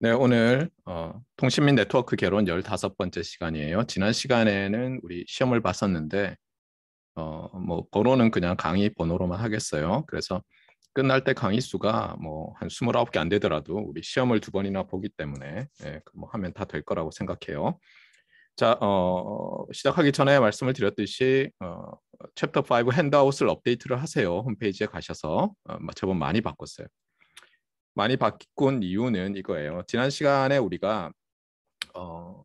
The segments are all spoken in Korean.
네, 오늘 어, 통신 및 네트워크 개론 15번째 시간이에요. 지난 시간에는 우리 시험을 봤었는데 어, 뭐 번호는 그냥 강의 번호로만 하겠어요. 그래서 끝날 때 강의 수가 뭐한 29개 안 되더라도 우리 시험을 두 번이나 보기 때문에 예, 그 뭐 하면 다 될 거라고 생각해요. 자, 어, 시작하기 전에 말씀을 드렸듯이 어, 챕터 5 핸드아웃을 업데이트를 하세요. 홈페이지에 가셔서 어, 제법 많이 바꿨어요. 많이 바꾼 이유는 이거예요. 지난 시간에 우리가 어,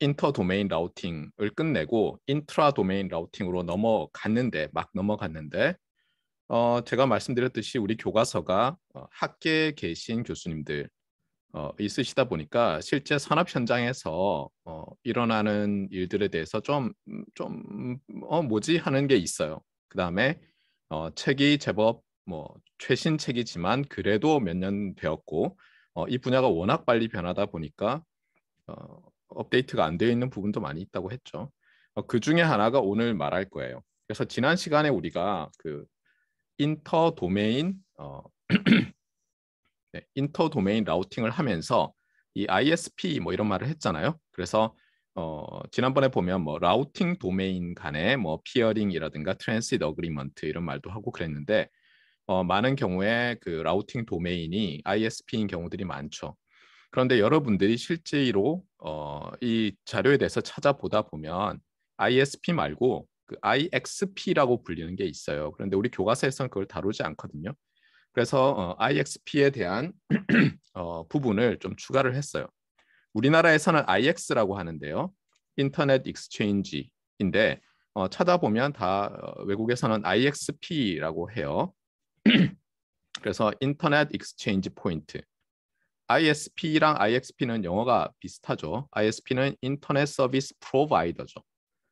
인터 도메인 라우팅을 끝내고 인트라 도메인 라우팅으로 넘어갔는데 막 넘어갔는데 어, 제가 말씀드렸듯이 우리 교과서가 어, 학계에 계신 교수님들 어, 있으시다 보니까 실제 산업 현장에서 어, 일어나는 일들에 대해서 좀 좀어 음, 뭐지 하는 게 있어요. 그 다음에 어, 책이 제법 뭐 최신 책이지만 그래도 몇 년 되었고 어, 이 분야가 워낙 빨리 변하다 보니까 어, 업데이트가 안 되어 있는 부분도 많이 있다고 했죠. 어, 그 중에 하나가 오늘 말할 거예요. 그래서 지난 시간에 우리가 그 인터 도메인 어, 네, 인터 도메인 라우팅을 하면서 이 ISP 뭐 이런 말을 했잖아요. 그래서 어, 지난번에 보면 뭐 라우팅 도메인 간에 뭐 피어링이라든가 트랜시드 어그리먼트 이런 말도 하고 그랬는데 어, 많은 경우에 그 라우팅 도메인이 ISP인 경우들이 많죠. 그런데 여러분들이 실제로 어, 이 자료에 대해서 찾아보다 보면 ISP 말고 그 IXP라고 불리는 게 있어요. 그런데 우리 교과서에서는 그걸 다루지 않거든요. 그래서 어, IXP에 대한 어, 부분을 좀 추가를 했어요. 우리나라에서는 IX라고 하는데요. 인터넷 익스체인지인데 어, 찾아보면 다 어, 외국에서는 IXP라고 해요. 그래서 인터넷 익스체인지 포인트 ISP랑 IXP는 영어가 비슷하죠. ISP는 인터넷 서비스 프로바이더죠.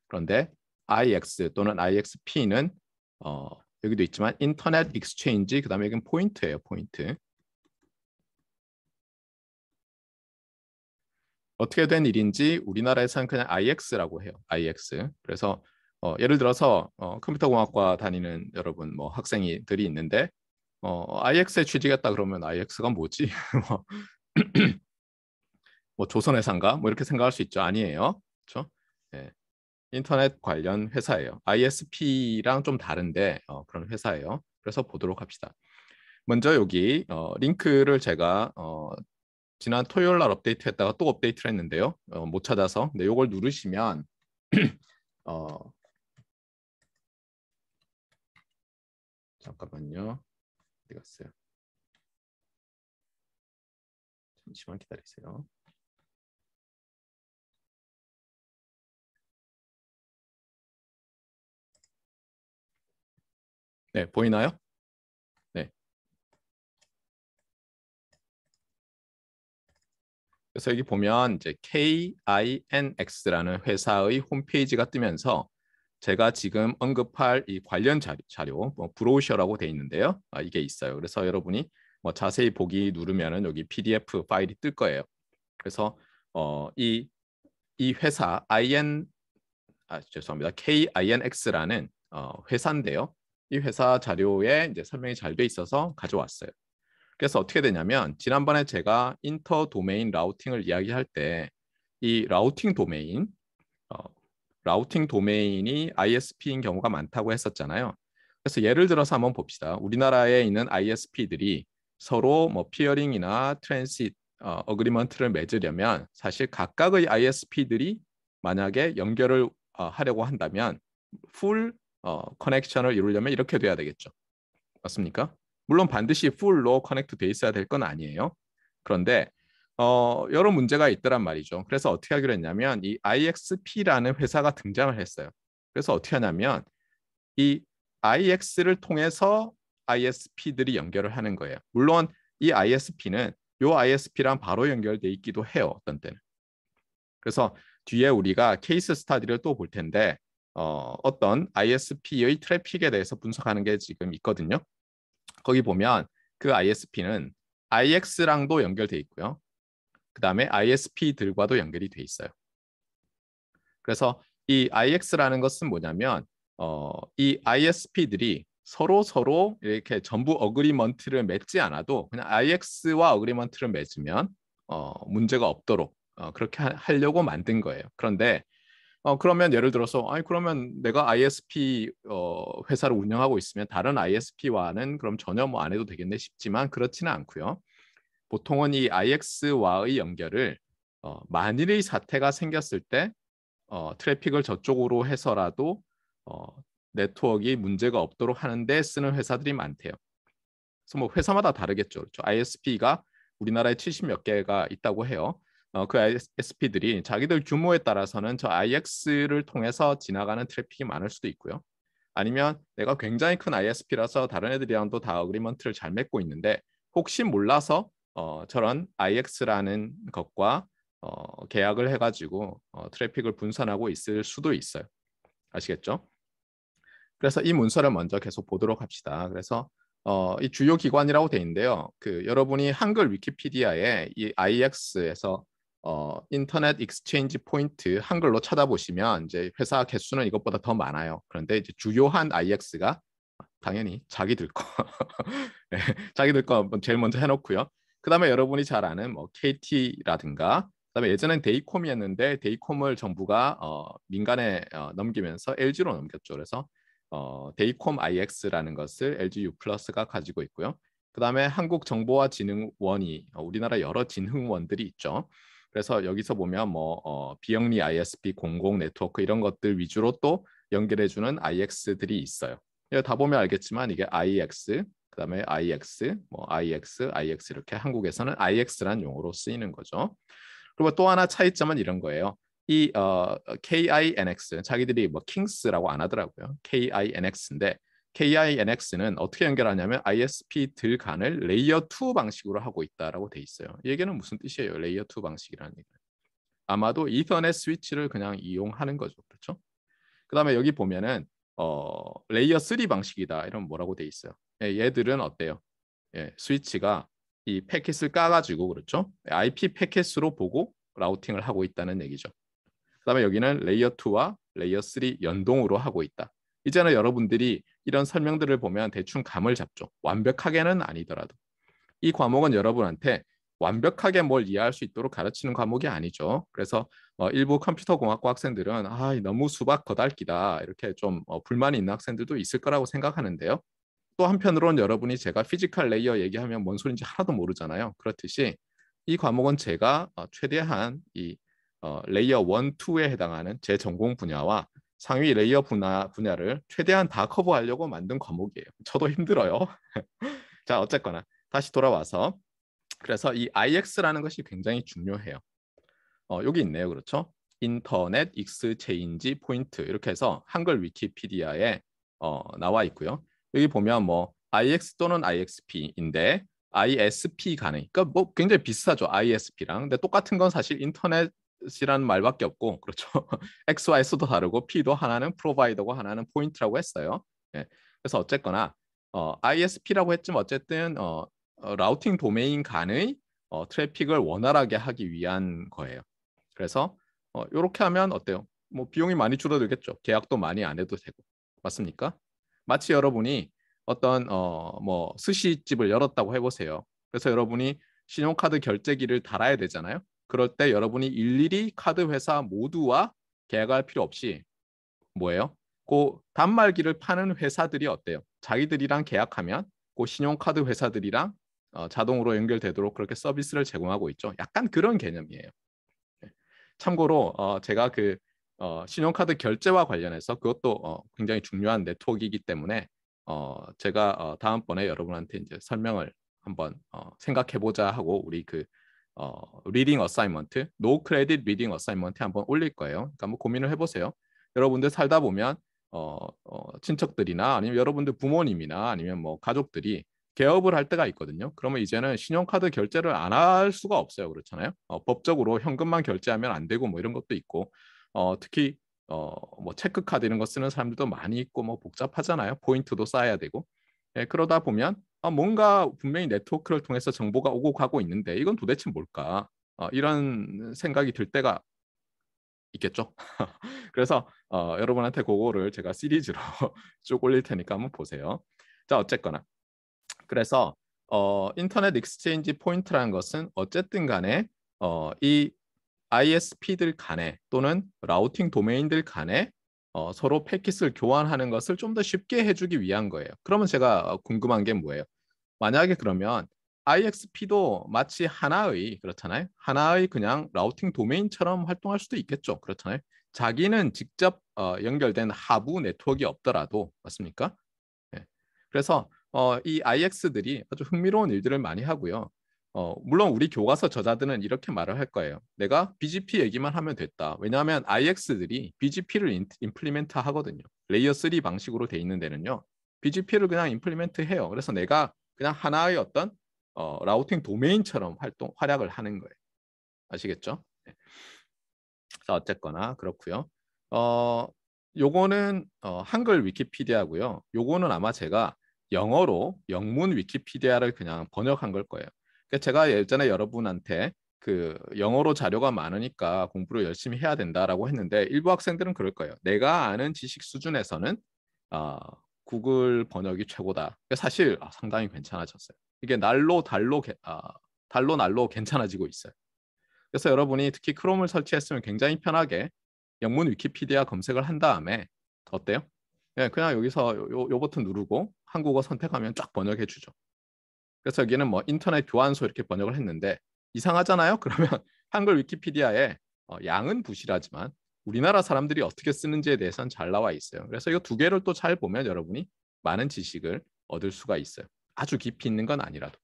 그런데 IX 또는 IXP는 어, 여기도 있지만 인터넷 익스체인지 그다음에 이건 포인트예요. 포인트. 어떻게 된 일인지 우리나라에서는 그냥 IX라고 해요. IX. 그래서 어, 예를 들어서 어, 컴퓨터공학과 다니는 여러분 뭐 학생이들이 있는데 어, IX에 취직했다 그러면 IX가 뭐지? 뭐, 뭐 조선회사인가? 뭐 이렇게 생각할 수 있죠. 아니에요. 그렇죠? 예. 인터넷 관련 회사예요. ISP랑 좀 다른데 어, 그런 회사예요. 그래서 보도록 합시다. 먼저 여기 어, 링크를 제가 어, 지난 토요일 날 업데이트했다가 또 업데이트를 했는데요. 어, 못 찾아서. 근데 이걸 누르시면 어, 잠깐만요. 어디 갔어요? 잠시만 기다리세요. 네, 보이나요? 네. 그래서 여기 보면 이제 KINX라는 회사의 홈페이지가 뜨면서 제가 지금 언급할 이 관련 자료, 뭐 브로셔라고 돼 있는데요. 아, 이게 있어요. 그래서 여러분이 뭐 자세히 보기 누르면은 여기 PDF 파일이 뜰 거예요. 그래서 어, 이, 이 회사 IN 아, 죄송합니다. KINX라는 어, 회사인데요. 이 회사 자료에 이제 설명이 잘 돼 있어서 가져왔어요. 그래서 어떻게 되냐면 지난번에 제가 인터 도메인 라우팅을 이야기할 때 이 라우팅 도메인 라우팅 도메인이 ISP인 경우가 많다고 했었잖아요. 그래서 예를 들어서 한번 봅시다. 우리나라에 있는 ISP들이 서로 뭐 피어링이나 트랜sit 어, 어그리먼트를 맺으려면 사실 각각의 ISP들이 만약에 연결을 어, 하려고 한다면 풀 어, 커넥션을 이루려면 이렇게 돼야 되겠죠. 맞습니까? 물론 반드시 풀로 커넥트 돼 있어야 될 건 아니에요. 그런데 어, 여러 문제가 있더란 말이죠. 그래서 어떻게 하기로 했냐면 이 IXP라는 회사가 등장을 했어요. 그래서 어떻게 하냐면 이 IX를 통해서 ISP들이 연결을 하는 거예요. 물론 이 ISP는 요 ISP랑 바로 연결돼 있기도 해요. 어떤 때는. 그래서 뒤에 우리가 케이스 스타디를 또 볼 텐데 어, 어떤 ISP의 트래픽에 대해서 분석하는 게 지금 있거든요. 거기 보면 그 ISP는 IX랑도 연결돼 있고요. 그 다음에 ISP들과도 연결이 돼 있어요. 그래서 이 IX라는 것은 뭐냐면 어, 이 ISP들이 서로 서로 이렇게 전부 어그리먼트를 맺지 않아도 그냥 IX와 어그리먼트를 맺으면 어, 문제가 없도록 어, 그렇게 하, 려고 만든 거예요. 그런데 어, 그러면 예를 들어서 아니 그러면 내가 ISP 어, 회사를 운영하고 있으면 다른 ISP와는 그럼 전혀 뭐 안 해도 되겠네 싶지만 그렇지는 않고요. 보통은 이 IX와의 연결을 어, 만일의 사태가 생겼을 때 어, 트래픽을 저쪽으로 해서라도 어, 네트워크에 문제가 없도록 하는데 쓰는 회사들이 많대요. 그래서 뭐 회사마다 다르겠죠. 그렇죠? ISP가 우리나라에 70몇 개가 있다고 해요. 어, 그 ISP들이 자기들 규모에 따라서는 저 IX를 통해서 지나가는 트래픽이 많을 수도 있고요. 아니면 내가 굉장히 큰 ISP라서 다른 애들이랑도 다 어그리먼트를 잘 맺고 있는데 혹시 몰라서 어, 저런 IX라는 것과 어, 계약을 해가지고 어, 트래픽을 분산하고 있을 수도 있어요. 아시겠죠? 그래서 이 문서를 먼저 계속 보도록 합시다. 그래서 어, 이 주요 기관이라고 돼 있는데요. 그 여러분이 한글 위키피디아에 이 IX에서 어, 인터넷 익스체인지 포인트 한글로 찾아보시면 이제 회사 개수는 이것보다 더 많아요. 그런데 이제 주요한 IX가 당연히 자기들 거, 네, 자기들 거 제일 먼저 해놓고요. 그다음에 여러분이 잘 아는 뭐 KT라든가 그다음에 예전엔 데이콤이었는데 데이콤을 정부가 어, 민간에 어, 넘기면서 LG로 넘겼죠. 그래서 어, 데이콤 IX라는 것을 LG U 플러스가 가지고 있고요. 그다음에 한국정보화진흥원이 어, 우리나라 여러 진흥원들이 있죠. 그래서 여기서 보면 뭐 어, 비영리 ISP 공공 네트워크 이런 것들 위주로 또 연결해주는 IX들이 있어요. 예, 다 보면 알겠지만 이게 IX 그다음에 IX, 뭐 IX, IX 이렇게 한국에서는 IX란 용어로 쓰이는 거죠. 그리고 또 하나 차이점은 이런 거예요. 이 어, KINX 자기들이 뭐 킹스라고 안 하더라고요. KINX인데 KINX는 어떻게 연결하냐면 ISP 들 간을 레이어 2 방식으로 하고 있다라고 돼 있어요. 이게는 무슨 뜻이에요? 레이어 2 방식이라는 얘기 아마도 이터넷 스위치를 그냥 이용하는 거죠. 그렇죠? 그다음에 여기 보면은 어, 레이어 3 방식이다. 이런 뭐라고 돼 있어요? 예, 얘들은 어때요? 예, 스위치가 이 패킷을 까가지고 그렇죠? IP 패킷으로 보고 라우팅을 하고 있다는 얘기죠. 그다음에 여기는 레이어 2와 레이어 3 연동으로 하고 있다. 이제는 여러분들이 이런 설명들을 보면 대충 감을 잡죠. 완벽하게는 아니더라도. 이 과목은 여러분한테 완벽하게 뭘 이해할 수 있도록 가르치는 과목이 아니죠. 그래서 어, 일부 컴퓨터공학과 학생들은 아, 너무 수박 거달기다 이렇게 좀 어, 불만이 있는 학생들도 있을 거라고 생각하는데요. 또 한편으로는 여러분이 제가 피지컬 레이어 얘기하면 뭔소린지 하나도 모르잖아요. 그렇듯이 이 과목은 제가 어, 최대한 이 어, 레이어 1, 2에 해당하는 제 전공 분야와 상위 레이어 분야, 분야를 최대한 다 커버하려고 만든 과목이에요. 저도 힘들어요. 자, 어쨌거나 다시 돌아와서 그래서 이 IX라는 것이 굉장히 중요해요. 어, 여기 있네요. 그렇죠? 인터넷 익스체인지 포인트 이렇게 해서 한글 위키피디아에 어, 나와 있고요. 여기 보면 뭐 IX 또는 IXP인데 ISP 가능. 그러니까 뭐 굉장히 비슷하죠. ISP랑. 근데 똑같은 건 사실 인터넷이라는 말밖에 없고 그렇죠. x y S도 다르고 P도 하나는 프로바이더고 하나는 포인트라고 했어요. 예. 그래서 어쨌거나 어, ISP라고 했지만 어쨌든 어, 어, 라우팅 도메인 간의 어, 트래픽을 원활하게 하기 위한 거예요. 그래서 어, 이렇게 하면 어때요? 뭐 비용이 많이 줄어들겠죠. 계약도 많이 안 해도 되고 맞습니까? 마치 여러분이 어떤 어뭐 스시집을 열었다고 해보세요. 그래서 여러분이 신용카드 결제기를 달아야 되잖아요. 그럴 때 여러분이 일일이 카드 회사 모두와 계약할 필요 없이 뭐예요? 그 단말기를 파는 회사들이 어때요? 자기들이랑 계약하면 그 신용카드 회사들이랑 어, 자동으로 연결되도록 그렇게 서비스를 제공하고 있죠. 약간 그런 개념이에요. 네. 참고로 어, 제가 그 어, 신용카드 결제와 관련해서 그것도 어, 굉장히 중요한 네트워크이기 때문에 어, 제가 어, 다음번에 여러분한테 이제 설명을 한번 어, 생각해 보자 하고 우리 그 어, 리딩 어사이먼트, 노 크레딧 리딩 어사이먼트 한번 올릴 거예요. 그러니까 한번 고민을 해보세요. 여러분들 살다 보면 어, 어, 친척들이나 아니면 여러분들 부모님이나 아니면 뭐 가족들이 개업을 할 때가 있거든요. 그러면 이제는 신용카드 결제를 안 할 수가 없어요. 그렇잖아요. 어, 법적으로 현금만 결제하면 안 되고 뭐 이런 것도 있고 어, 특히 어, 뭐 체크 카드 이런 거 쓰는 사람들도 많이 있고 뭐 복잡하잖아요. 포인트도 쌓아야 되고 예, 그러다 보면 어, 뭔가 분명히 네트워크를 통해서 정보가 오고 가고 있는데 이건 도대체 뭘까? 어, 이런 생각이 들 때가 있겠죠. 그래서 어, 여러분한테 그거를 제가 시리즈로 쭉 올릴 테니까 한번 보세요. 자 어쨌거나 그래서 어, 인터넷 익스체인지 포인트라는 것은 어쨌든 간에 어, 이 ISP들 간에 또는 라우팅 도메인들 간에 어, 서로 패킷을 교환하는 것을 좀 더 쉽게 해주기 위한 거예요. 그러면 제가 어, 궁금한 게 뭐예요? 만약에 그러면 IXP도 마치 하나의 그렇잖아요. 하나의 그냥 라우팅 도메인처럼 활동할 수도 있겠죠. 그렇잖아요. 자기는 직접 어, 연결된 하부 네트워크가 없더라도 맞습니까? 네. 그래서 어, 이 IX들이 아주 흥미로운 일들을 많이 하고요. 어, 물론 우리 교과서 저자들은 이렇게 말을 할 거예요. 내가 BGP 얘기만 하면 됐다. 왜냐하면 IX들이 BGP를 인, 임플리멘트 하거든요. 레이어 3 방식으로 돼 있는 데는요. BGP를 그냥 임플리멘트 해요. 그래서 내가 그냥 하나의 어떤 어, 라우팅 도메인처럼 활동 활약을 하는 거예요. 아시겠죠? 자, 네. 어쨌거나 그렇고요. 어, 요거는 어, 한글 위키피디아고요. 요거는 아마 제가 영어로 영문 위키피디아를 그냥 번역한 걸 거예요. 그러니까 제가 예전에 여러분한테 그 영어로 자료가 많으니까 공부를 열심히 해야 된다라고 했는데 일부 학생들은 그럴 거예요. 내가 아는 지식 수준에서는 어, 구글 번역이 최고다. 그러니까 사실 아, 상당히 괜찮아졌어요. 이게 날로 달로 아, 달로 날로 괜찮아지고 있어요. 그래서 여러분이 특히 크롬을 설치했으면 굉장히 편하게 영문 위키피디아 검색을 한 다음에 어때요? 그냥 여기서 요, 요 버튼 누르고 한국어 선택하면 쫙 번역해 주죠. 그래서 여기는 뭐 인터넷 교환소 이렇게 번역을 했는데 이상하잖아요. 그러면 한글 위키피디아에 어, 양은 부실하지만 우리나라 사람들이 어떻게 쓰는지에 대해서는 잘 나와 있어요. 그래서 이거 두 개를 또 잘 보면 여러분이 많은 지식을 얻을 수가 있어요. 아주 깊이 있는 건 아니라도.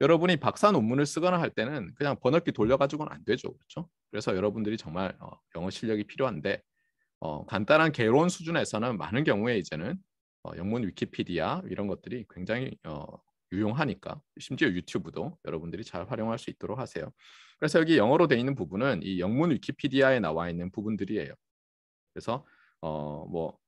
여러분이 박사 논문을 쓰거나 할 때는 그냥 번역기 돌려가지고는 안 되죠. 그렇죠? 그래서 여러분들이 정말 어, 영어 실력이 필요한데 어, 간단한 개론 수준에서는 많은 경우에 이제는 어, 영문 위키피디아 이런 것들이 굉장히 어, 유용하니까 심지어 유튜브도 여러분들이 잘 활용할 수 있도록 하세요. 그래서 여기 영어로 되어 있는 부분은 이 영문 위키피디아에 나와 있는 부분들이에요. 그래서 어뭐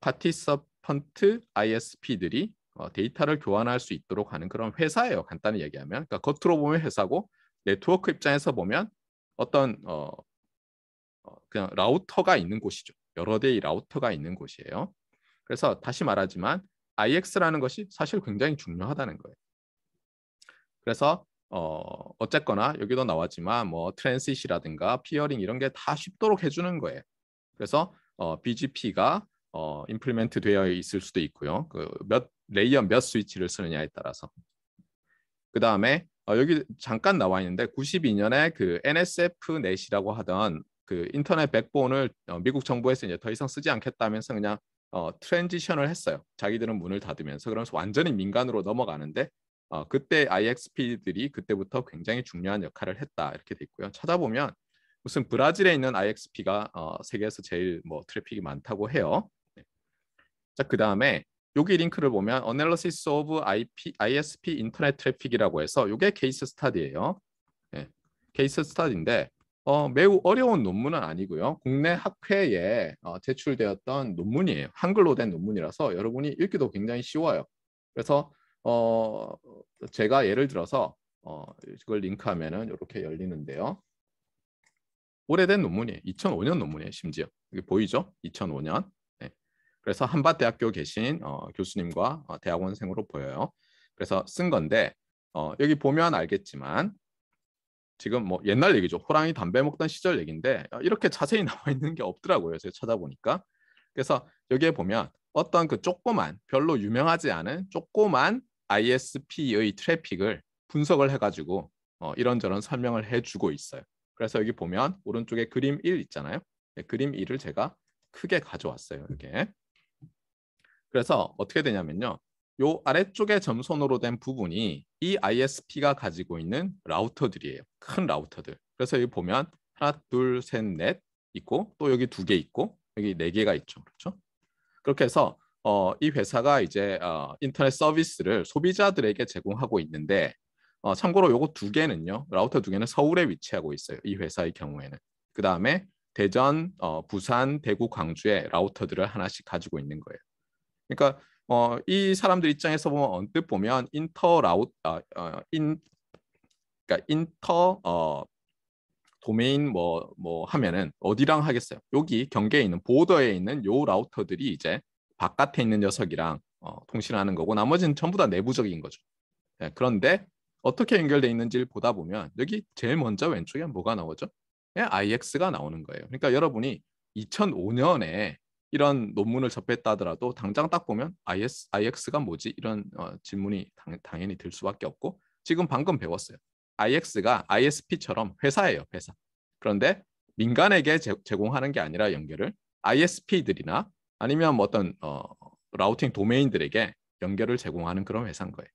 파티서펀트 ISP들이 어, 데이터를 교환할 수 있도록 하는 그런 회사예요. 간단히 얘기하면. 그러니까 겉으로 보면 회사고 네트워크 입장에서 보면 어떤 어, 어 그냥 라우터가 있는 곳이죠. 여러 대의 라우터가 있는 곳이에요. 그래서 다시 말하지만 IX라는 것이 사실 굉장히 중요하다는 거예요. 그래서 어, 어쨌거나 여기도 나왔지만 뭐 트랜시시라든가 피어링 이런 게 다 쉽도록 해주는 거예요. 그래서 어, BGP가 어, 임플리멘트 되어 있을 수도 있고요. 그 몇 레이어 몇 스위치를 쓰느냐에 따라서. 그 다음에 어, 여기 잠깐 나와 있는데 92년에 그 NSF 넷이라고 하던 그 인터넷 백본을 어, 미국 정부에서 이제 더 이상 쓰지 않겠다면서 그냥 어, 트랜지션을 했어요. 자기들은 문을 닫으면서 그러면서 완전히 민간으로 넘어가는데 어, 그때 IXP들이 그때부터 굉장히 중요한 역할을 했다 이렇게 돼 있고요. 찾아보면 무슨 브라질에 있는 IXP가 어, 세계에서 제일 뭐 트래픽이 많다고 해요. 네. 자, 그 다음에 여기 링크를 보면 Analysis of IP, ISP Internet Traffic이라고 해서 이게 케이스 스타디예요. 네. 케이스 스타디인데 어, 매우 어려운 논문은 아니고요. 국내 학회에 어, 제출되었던 논문이에요. 한글로 된 논문이라서 여러분이 읽기도 굉장히 쉬워요. 그래서 어, 제가 예를 들어서 어, 이걸 링크하면 이렇게 열리는데요. 오래된 논문이에요. 2005년 논문이에요. 심지어 여기 보이죠? 2005년. 네. 그래서 한밭대학교 계신 어, 교수님과 어, 대학원생으로 보여요. 그래서 쓴 건데 어, 여기 보면 알겠지만 지금 뭐 옛날 얘기죠. 호랑이 담배 먹던 시절 얘기인데 어, 이렇게 자세히 나와 있는 게 없더라고요. 제가 찾아보니까. 그래서 여기에 보면 어떤 그 조그만 별로 유명하지 않은 조그만 ISP의 e 트래픽을 분석을 해가지고 어, 이런저런 설명을 해주고 있어요. 그래서 여기 보면 오른쪽에 그림 1 있잖아요. 네, 그림 1을 제가 크게 가져왔어요. 이게. 렇 그래서 어떻게 되냐면요. 요 아래쪽에 점선으로 된 부분이 이 ISP가 가지고 있는 라우터들이에요. 큰 라우터들. 그래서 여기 보면 하나, 둘, 셋, 넷 있고 또 여기 두 개 있고 여기 네 개가 있죠. 그렇죠? 그렇게 해서 어, 이 회사가 이제 어, 인터넷 서비스를 소비자들에게 제공하고 있는데 어, 참고로 요거 두 개는요. 라우터 두 개는 서울에 위치하고 있어요. 이 회사의 경우에는. 그다음에 대전, 어, 부산, 대구, 광주에 라우터들을 하나씩 가지고 있는 거예요. 그러니까 어, 이 사람들 입장에서 보면 언뜻 보면 인터라우 아, 어, 인 그러니까 인터 어, 도메인 뭐뭐 뭐 하면은 어디랑 하겠어요? 여기 경계에 있는 보더에 있는 요 라우터들이 이제 바깥에 있는 녀석이랑 어, 통신하는 거고 나머지는 전부 다 내부적인 거죠. 네, 그런데 어떻게 연결돼 있는지를 보다 보면 여기 제일 먼저 왼쪽에 뭐가 나오죠? IX가 나오는 거예요. 그러니까 여러분이 2005년에 이런 논문을 접했다 하더라도 당장 딱 보면 IS, IX가 뭐지? 이런 어, 질문이 당, 연히들 수밖에 없고 지금 방금 배웠어요. IX가 ISP처럼 회사예요, 회사. 그런데 민간에게 제, 공하는게 아니라 연결을 ISP들이나 아니면 뭐 어떤 어, 라우팅 도메인들에게 연결을 제공하는 그런 회사인 거예요.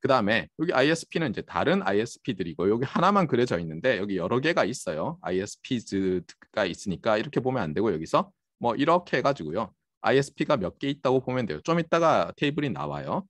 그 다음에 여기 ISP는 이제 다른 ISP들이고 여기 하나만 그려져 있는데 여기 여러 개가 있어요. ISP가 있으니까 이렇게 보면 안 되고 여기서 뭐 이렇게 해가지고요. ISP가 몇 개 있다고 보면 돼요. 좀 이따가 테이블이 나와요.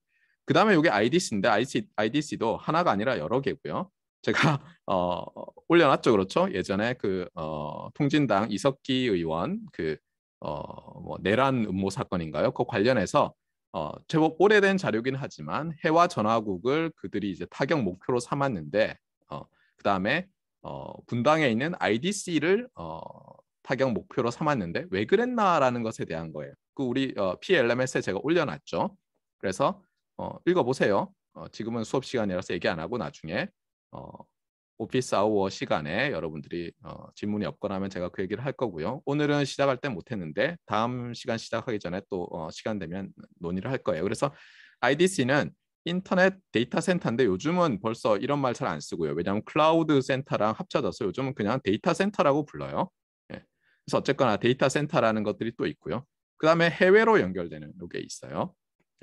그 다음에 이게 IDC인데 IDC, IDC도 하나가 아니라 여러 개고요. 제가 어, 올려놨죠, 그렇죠? 예전에 그 어, 통진당 이석기 의원 그 어, 뭐 내란 음모 사건인가요? 그 관련해서 어, 제법 오래된 자료긴 하지만 해와 전화국을 그들이 이제 타격 목표로 삼았는데 어, 그 다음에 어, 분당에 있는 IDC를 어, 타격 목표로 삼았는데 왜 그랬나라는 것에 대한 거예요. 그 우리 어, PLMS에 제가 올려놨죠. 그래서 어, 읽어보세요. 어, 지금은 수업 시간이라서 얘기 안 하고 나중에 어, 오피스 아워 시간에 여러분들이 어, 질문이 없거나 하면 제가 그 얘기를 할 거고요. 오늘은 시작할 때 못했는데 다음 시간 시작하기 전에 또 어, 시간 되면 논의를 할 거예요. 그래서 IDC는 인터넷 데이터 센터인데 요즘은 벌써 이런 말 잘 안 쓰고요. 왜냐하면 클라우드 센터랑 합쳐져서 요즘은 그냥 데이터 센터라고 불러요. 그래서 어쨌거나 데이터 센터라는 것들이 또 있고요. 그 다음에 해외로 연결되는 요게 있어요.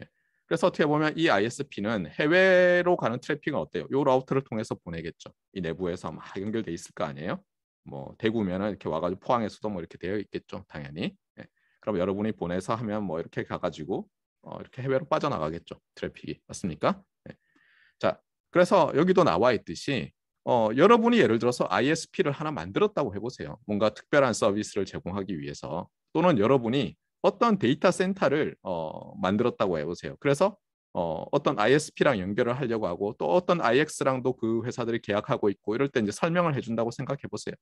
예. 그래서 어떻게 보면 이 ISP는 해외로 가는 트래픽은 어때요? 이 라우터를 통해서 보내겠죠. 이 내부에서 막 연결돼 있을 거 아니에요? 뭐 대구면은 이렇게 와가지고 포항에서도 뭐 이렇게 되어 있겠죠, 당연히. 예. 그럼 여러분이 보내서 하면 뭐 이렇게 가가지고 어, 이렇게 해외로 빠져나가겠죠, 트래픽이 맞습니까? 예. 자, 그래서 여기도 나와 있듯이 어, 여러분이 예를 들어서 ISP를 하나 만들었다고 해보세요. 뭔가 특별한 서비스를 제공하기 위해서 또는 여러분이 어떤 데이터 센터를 어, 만들었다고 해보세요. 그래서 어, 어떤 ISP랑 연결을 하려고 하고 또 어떤 IX랑도 그 회사들이 계약하고 있고 이럴 때 이제 설명을 해준다고 생각해 보세요.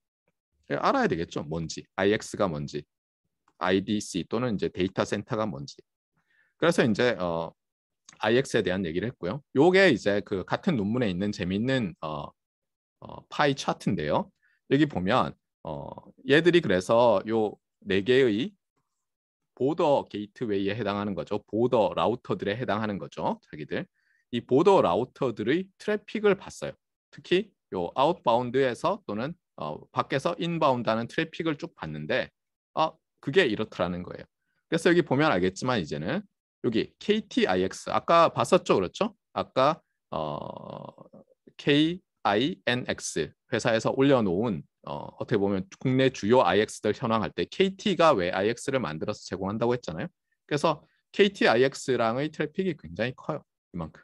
예, 알아야 되겠죠. 뭔지 IX가 뭔지 IDC 또는 이제 데이터 센터가 뭔지. 그래서 이제 어, IX에 대한 얘기를 했고요. 요게 이제 그 같은 논문에 있는 재미있는 어, 어, 파이 차트인데요. 여기 보면 어, 얘들이 그래서 요 네 개의 보더 게이트웨이에 해당하는 거죠. 보더 라우터들에 해당하는 거죠. 자기들 이 보더 라우터들의 트래픽을 봤어요. 특히 요 아웃바운드에서 또는 어, 밖에서 인바운드하는 트래픽을 쭉 봤는데 아 그게 이렇더라는 거예요. 그래서 여기 보면 알겠지만 이제는 여기 KTIX 아까 봤었죠, 그렇죠? 아까 어, K INX 회사에서 올려놓은 어, 어떻게 보면 국내 주요 IX들 현황할 때 KT가 왜 IX를 만들어서 제공한다고 했잖아요. 그래서 KT IX랑의 트래픽이 굉장히 커요. 이만큼.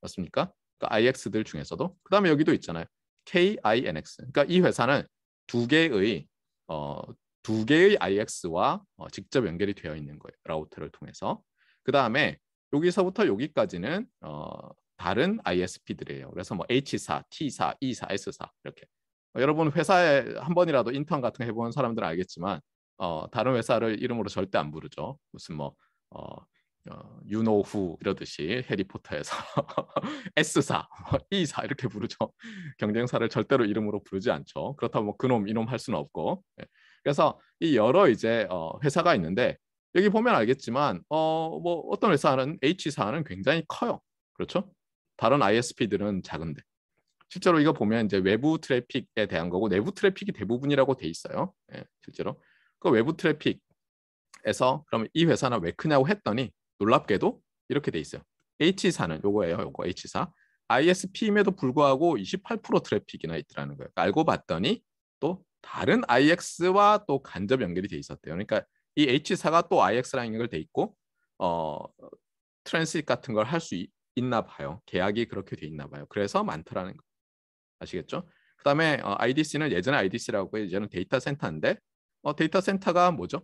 맞습니까? 그러니까 IX들 중에서도. 그 다음에 여기도 있잖아요. KINX. 그러니까 이 회사는 두 개의 어, 두 개의 IX와 어, 직접 연결이 되어 있는 거예요. 라우터를 통해서. 그 다음에 여기서부터 여기까지는 어, 다른 ISP들이에요. 그래서 뭐 h 4 t 4 e 4 s 4 이렇게 뭐 여러분 회사에 한 번이라도 인턴 같은 거 해본 사람들은 알겠지만 어, 다른 회사를 이름으로 절대 안 부르죠. 무슨 뭐 어, 어, you know who 이러듯이 해리포터에서 s 4 e 4 이렇게 부르죠. 경쟁사를 절대로 이름으로 부르지 않죠. 그렇다고 뭐 그놈 이놈 할 수는 없고. 예. 그래서 이 여러 이제 어, 회사가 있는데 여기 보면 알겠지만 어, 뭐 어떤 회사는 h 4는 굉장히 커요. 그렇죠? 다른 ISP들은 작은데 실제로 이거 보면 이제 외부 트래픽에 대한 거고 내부 트래픽이 대부분이라고 돼 있어요. 예, 실제로 그 외부 트래픽에서 그러면이 회사는 왜 크냐고 했더니 놀랍게도 이렇게 돼 있어요. H사는 요거예요. 요거 H사 ISP임에도 불구하고 28% 트래픽이나 있더라는 거예요. 그러니까 알고 봤더니 또 다른 IX와 또 간접 연결이 돼 있었대요. 그러니까 이 H사가 또 IX랑 연결돼 있고 어트랜스 i 같은 걸할수 있나 봐요. 계약이 그렇게 돼 있나 봐요. 그래서 많더라는 거 아시겠죠? 그다음에 어, IDC는 예전에 IDC라고 이제는 데이터 센터인데 어, 데이터 센터가 뭐죠?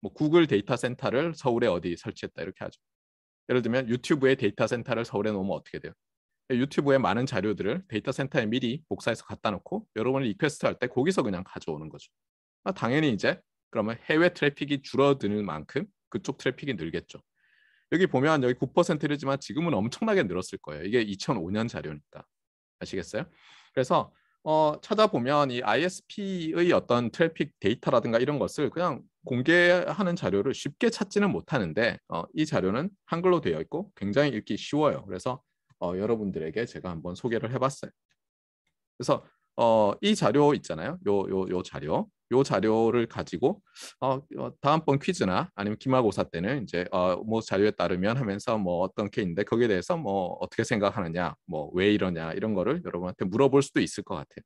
뭐 구글 데이터 센터를 서울에 어디 설치했다 이렇게 하죠. 예를 들면 유튜브의 데이터 센터를 서울에 놓으면 어떻게 돼요? 유튜브에 많은 자료들을 데이터 센터에 미리 복사해서 갖다 놓고 여러분이 리퀘스트 할 때 거기서 그냥 가져오는 거죠. 아, 당연히 이제 그러면 해외 트래픽이 줄어드는 만큼 그쪽 트래픽이 늘겠죠. 여기 보면 여기 9%이지만 지금은 엄청나게 늘었을 거예요. 이게 2005년 자료니까 아시겠어요? 그래서 어, 찾아보면 이 ISP의 어떤 트래픽 데이터라든가 이런 것을 그냥 공개하는 자료를 쉽게 찾지는 못하는데 어, 이 자료는 한글로 되어 있고 굉장히 읽기 쉬워요. 그래서 어, 여러분들에게 제가 한번 소개를 해봤어요. 그래서 어, 이 자료 있잖아요. 요 요 요 자료 요 자료를 가지고 어, 어, 다음번 퀴즈나 아니면 기말고사 때는 이제 어, 뭐 자료에 따르면 하면서 뭐 어떤 케이스인데 거기에 대해서 뭐 어떻게 생각하느냐, 뭐 왜 이러냐 이런 거를 여러분한테 물어볼 수도 있을 것 같아요.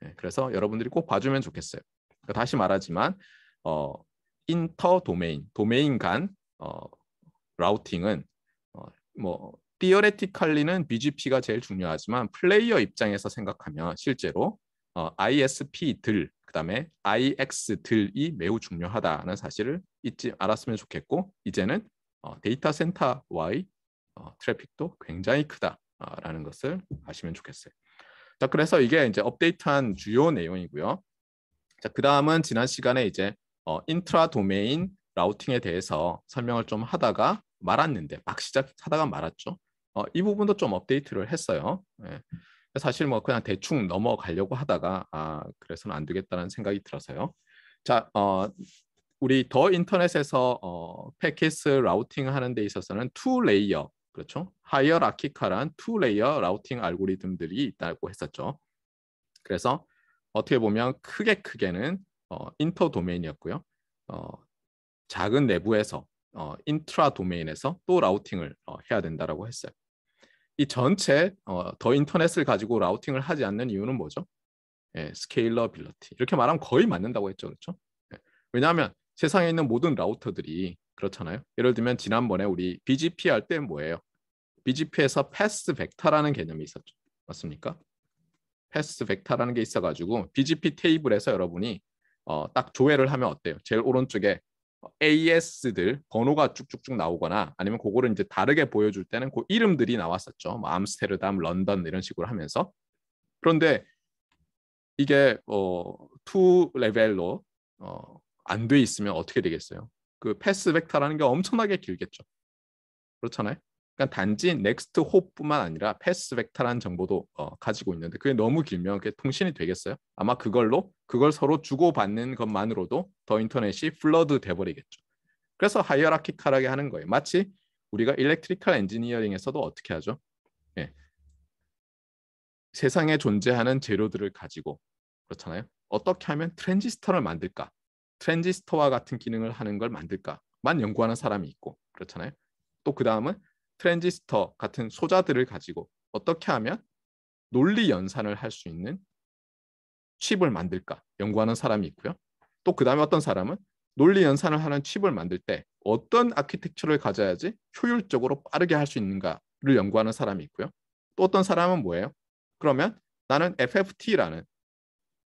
네, 그래서 여러분들이 꼭 봐주면 좋겠어요. 그러니까 다시 말하지만 어, 인터 도메인, 도메인 간 어, 라우팅은 어, 뭐 디어레티칼리는 BGP가 제일 중요하지만 플레이어 입장에서 생각하면 실제로 어, ISP들 그다음에 IX 들이 매우 중요하다는 사실을 잊지 않았으면 좋겠고 이제는 어, 데이터 센터와의 어, 트래픽도 굉장히 크다라는 것을 아시면 좋겠어요. 자 그래서 이게 이제 업데이트한 주요 내용이고요. 자 그다음은 지난 시간에 이제 어, 인트라 도메인 라우팅에 대해서 설명을 좀 하다가 말았는데 막 시작하다가 말았죠. 어, 이 부분도 좀 업데이트를 했어요. 예. 사실 뭐 그냥 대충 넘어가려고 하다가 아 그래서는 안 되겠다는 생각이 들어서요. 자, 어, 우리 더 인터넷에서 어, 패킷 라우팅 하는 데 있어서는 투 레이어 그렇죠? 하이어라키카란투 레이어 라우팅 알고리즘들이 있다고 했었죠. 그래서 어떻게 보면 크게 크게는 어, 인터 도메인이었고요. 어, 작은 내부에서 어, 인트라 도메인에서 또 라우팅을 어, 해야 된다라고 했어요. 이 전체 어, 더 인터넷을 가지고 라우팅을 하지 않는 이유는 뭐죠? 예, 스케일러빌러티 이렇게 말하면 거의 맞는다고 했죠, 그렇죠? 예, 왜냐하면 세상에 있는 모든 라우터들이 그렇잖아요. 예를 들면 지난번에 우리 BGP 할 때 뭐예요? BGP에서 패스 벡터라는 개념이 있었죠, 맞습니까? 패스 벡터라는 게 있어가지고 BGP 테이블에서 여러분이 어, 딱 조회를 하면 어때요? 제일 오른쪽에 AS들 번호가 쭉쭉쭉 나오거나 아니면 그거를 이제 다르게 보여줄 때는 그 이름들이 나왔었죠. 뭐 암스테르담, 런던 이런 식으로 하면서 그런데 이게 어투 레벨로 어, 어 안 돼 있으면 어떻게 되겠어요? 그 패스 벡터라는 게 엄청나게 길겠죠. 그렇잖아요. 그러니까 단지 넥스트 호뿐만 아니라 패스 벡터라는 정보도 어, 가지고 있는데 그게 너무 길면 그게 통신이 되겠어요? 아마 그걸로 그걸 서로 주고받는 것만으로도 더 인터넷이 플러드 돼버리겠죠. 그래서 하이어라키칼하게 하는 거예요. 마치 우리가 일렉트리컬 엔지니어링에서도 어떻게 하죠? 예. 세상에 존재하는 재료들을 가지고 그렇잖아요. 어떻게 하면 트랜지스터를 만들까? 트랜지스터와 같은 기능을 하는 걸 만들까만 연구하는 사람이 있고 그렇잖아요. 또 그 다음은 트랜지스터 같은 소자들을 가지고 어떻게 하면 논리 연산을 할 수 있는 칩을 만들까 연구하는 사람이 있고요. 또 그다음에 어떤 사람은 논리 연산을 하는 칩을 만들 때 어떤 아키텍처를 가져야지 효율적으로 빠르게 할 수 있는가를 연구하는 사람이 있고요. 또 어떤 사람은 뭐예요? 그러면 나는 FFT라는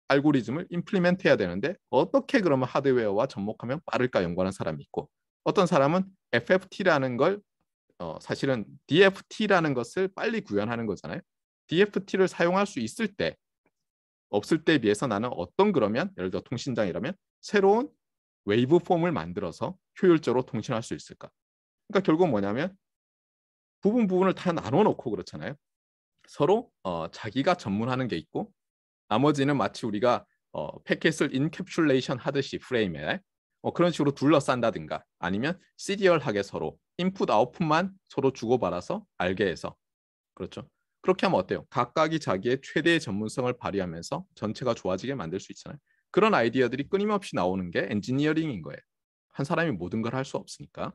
알고리즘을 임플리멘트 해야 되는데 어떻게 그러면 하드웨어와 접목하면 빠를까 연구하는 사람이 있고 어떤 사람은 FFT라는 걸 어, 사실은 DFT라는 것을 빨리 구현하는 거잖아요. DFT를 사용할 수 있을 때 없을 때에 비해서 나는 어떤 그러면 예를 들어 통신장이라면 새로운 웨이브 폼을 만들어서 효율적으로 통신할 수 있을까? 그러니까 결국 뭐냐면 부분 부분을 다 나눠 놓고 그렇잖아요. 서로 어, 자기가 전문하는 게 있고 나머지는 마치 우리가 어, 패킷을 인캡슐레이션 하듯이 프레임에 어, 그런 식으로 둘러싼다든가 아니면 시리얼하게 서로 인풋 아웃풋만 서로 주고받아서 알게 해서 그렇죠. 그렇게 하면 어때요? 각각이 자기의 최대의 전문성을 발휘하면서 전체가 좋아지게 만들 수 있잖아요. 그런 아이디어들이 끊임없이 나오는 게 엔지니어링인 거예요. 한 사람이 모든 걸 할 수 없으니까.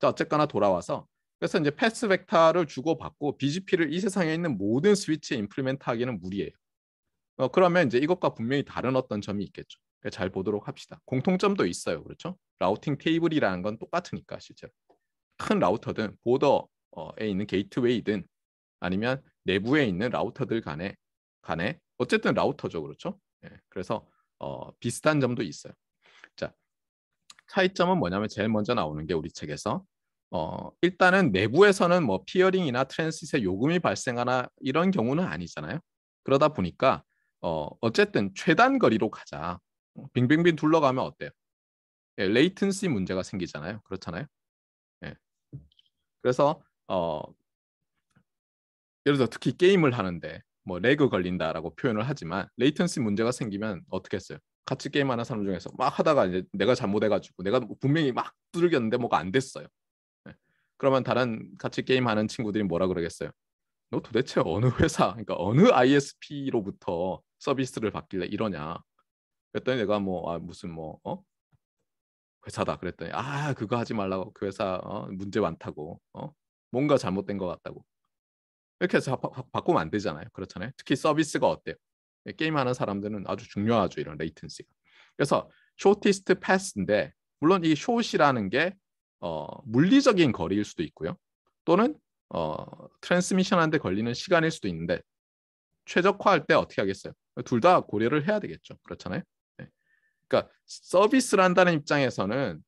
자, 어쨌거나 돌아와서 그래서 이제 패스 벡터를 주고받고 BGP를 이 세상에 있는 모든 스위치에 임플리멘트 하기는 무리예요. 어, 그러면 이제 이것과 분명히 다른 어떤 점이 있겠죠. 잘 보도록 합시다. 공통점도 있어요. 그렇죠? 라우팅 테이블이라는 건 똑같으니까 실제로. 큰 라우터든 보더에 어, 있는 게이트웨이든 아니면 내부에 있는 라우터들 간에 간에 어쨌든 라우터죠 그렇죠 예, 그래서 어, 비슷한 점도 있어요 자 차이점은 뭐냐면 제일 먼저 나오는 게 우리 책에서 어, 일단은 내부에서는 뭐 피어링이나 트랜시스의 요금이 발생하나 이런 경우는 아니잖아요 그러다 보니까 어, 어쨌든 최단 거리로 가자 어, 빙빙빙 둘러가면 어때요 예, 레이튼시 문제가 생기잖아요 그렇잖아요 그래서 어 예를 들어 특히 게임을 하는데 뭐 레그 걸린다라고 표현을 하지만 레이턴시 문제가 생기면 어떻게 했어요? 같이 게임하는 사람 중에서 막 하다가 이제 내가 잘못해가지고 내가 분명히 막 두들겼는데 뭐가 안 됐어요. 예. 그러면 다른 같이 게임하는 친구들이 뭐라 그러겠어요? 너 도대체 어느 회사, 그러니까 어느 ISP로부터 서비스를 받길래 이러냐? 그랬더니 내가 뭐 아, 무슨 뭐 어? 회사다 그랬더니 아 그거 하지 말라고 그 회사 어, 문제 많다고 어? 뭔가 잘못된 것 같다고 이렇게 해서 바, 바, 바꾸면 안 되잖아요 그렇잖아요 특히 서비스가 어때요 게임하는 사람들은 아주 중요하죠 이런 레이턴시가 그래서 쇼티스트 패스인데 물론 이쇼시라는게 어, 물리적인 거리일 수도 있고요 또는 어, 트랜스미션한테 걸리는 시간일 수도 있는데 최적화할 때 어떻게 하겠어요 둘 다 고려를 해야 되겠죠 그렇잖아요 그러니까 서비스를 한다는 입장에서는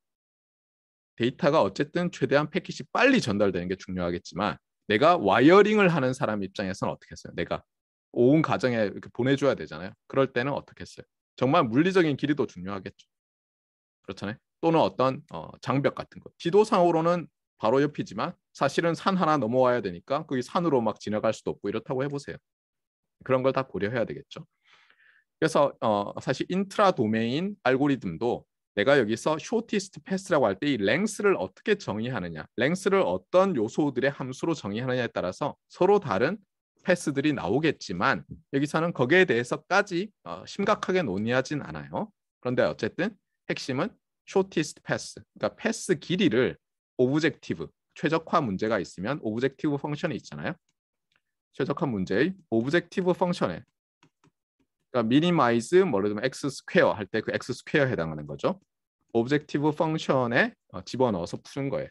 데이터가 어쨌든 최대한 패킷이 빨리 전달되는 게 중요하겠지만 내가 와이어링을 하는 사람 입장에서는 어떻게 했어요? 내가 온 가정에 이렇게 보내줘야 되잖아요. 그럴 때는 어떻게 했어요? 정말 물리적인 길이도 중요하겠죠. 그렇잖아요. 또는 어떤 어, 장벽 같은 것. 지도상으로는 바로 옆이지만 사실은 산 하나 넘어와야 되니까 거기 산으로 막 지나갈 수도 없고 이렇다고 해보세요. 그런 걸 다 고려해야 되겠죠. 그래서 어, 사실 인트라 도메인 알고리즘도 내가 여기서 쇼티스트 패스라고 할 때 이 랭스를 어떻게 정의하느냐, 랭스를 어떤 요소들의 함수로 정의하느냐에 따라서 서로 다른 패스들이 나오겠지만 여기서는 거기에 대해서까지 어, 심각하게 논의하진 않아요. 그런데 어쨌든 핵심은 쇼티스트 패스, 그러니까 패스 길이를 오브젝티브, 최적화 문제가 있으면 오브젝티브 펑션이 있잖아요. 최적화 문제의 오브젝티브 펑션에 그러니까 미니마이즈 뭐를 좀면 x 스퀘어 할 때 그 x 스퀘어 해당하는 거죠. 오브젝티브 펑션에 어, 집어넣어서 푸는 거예요.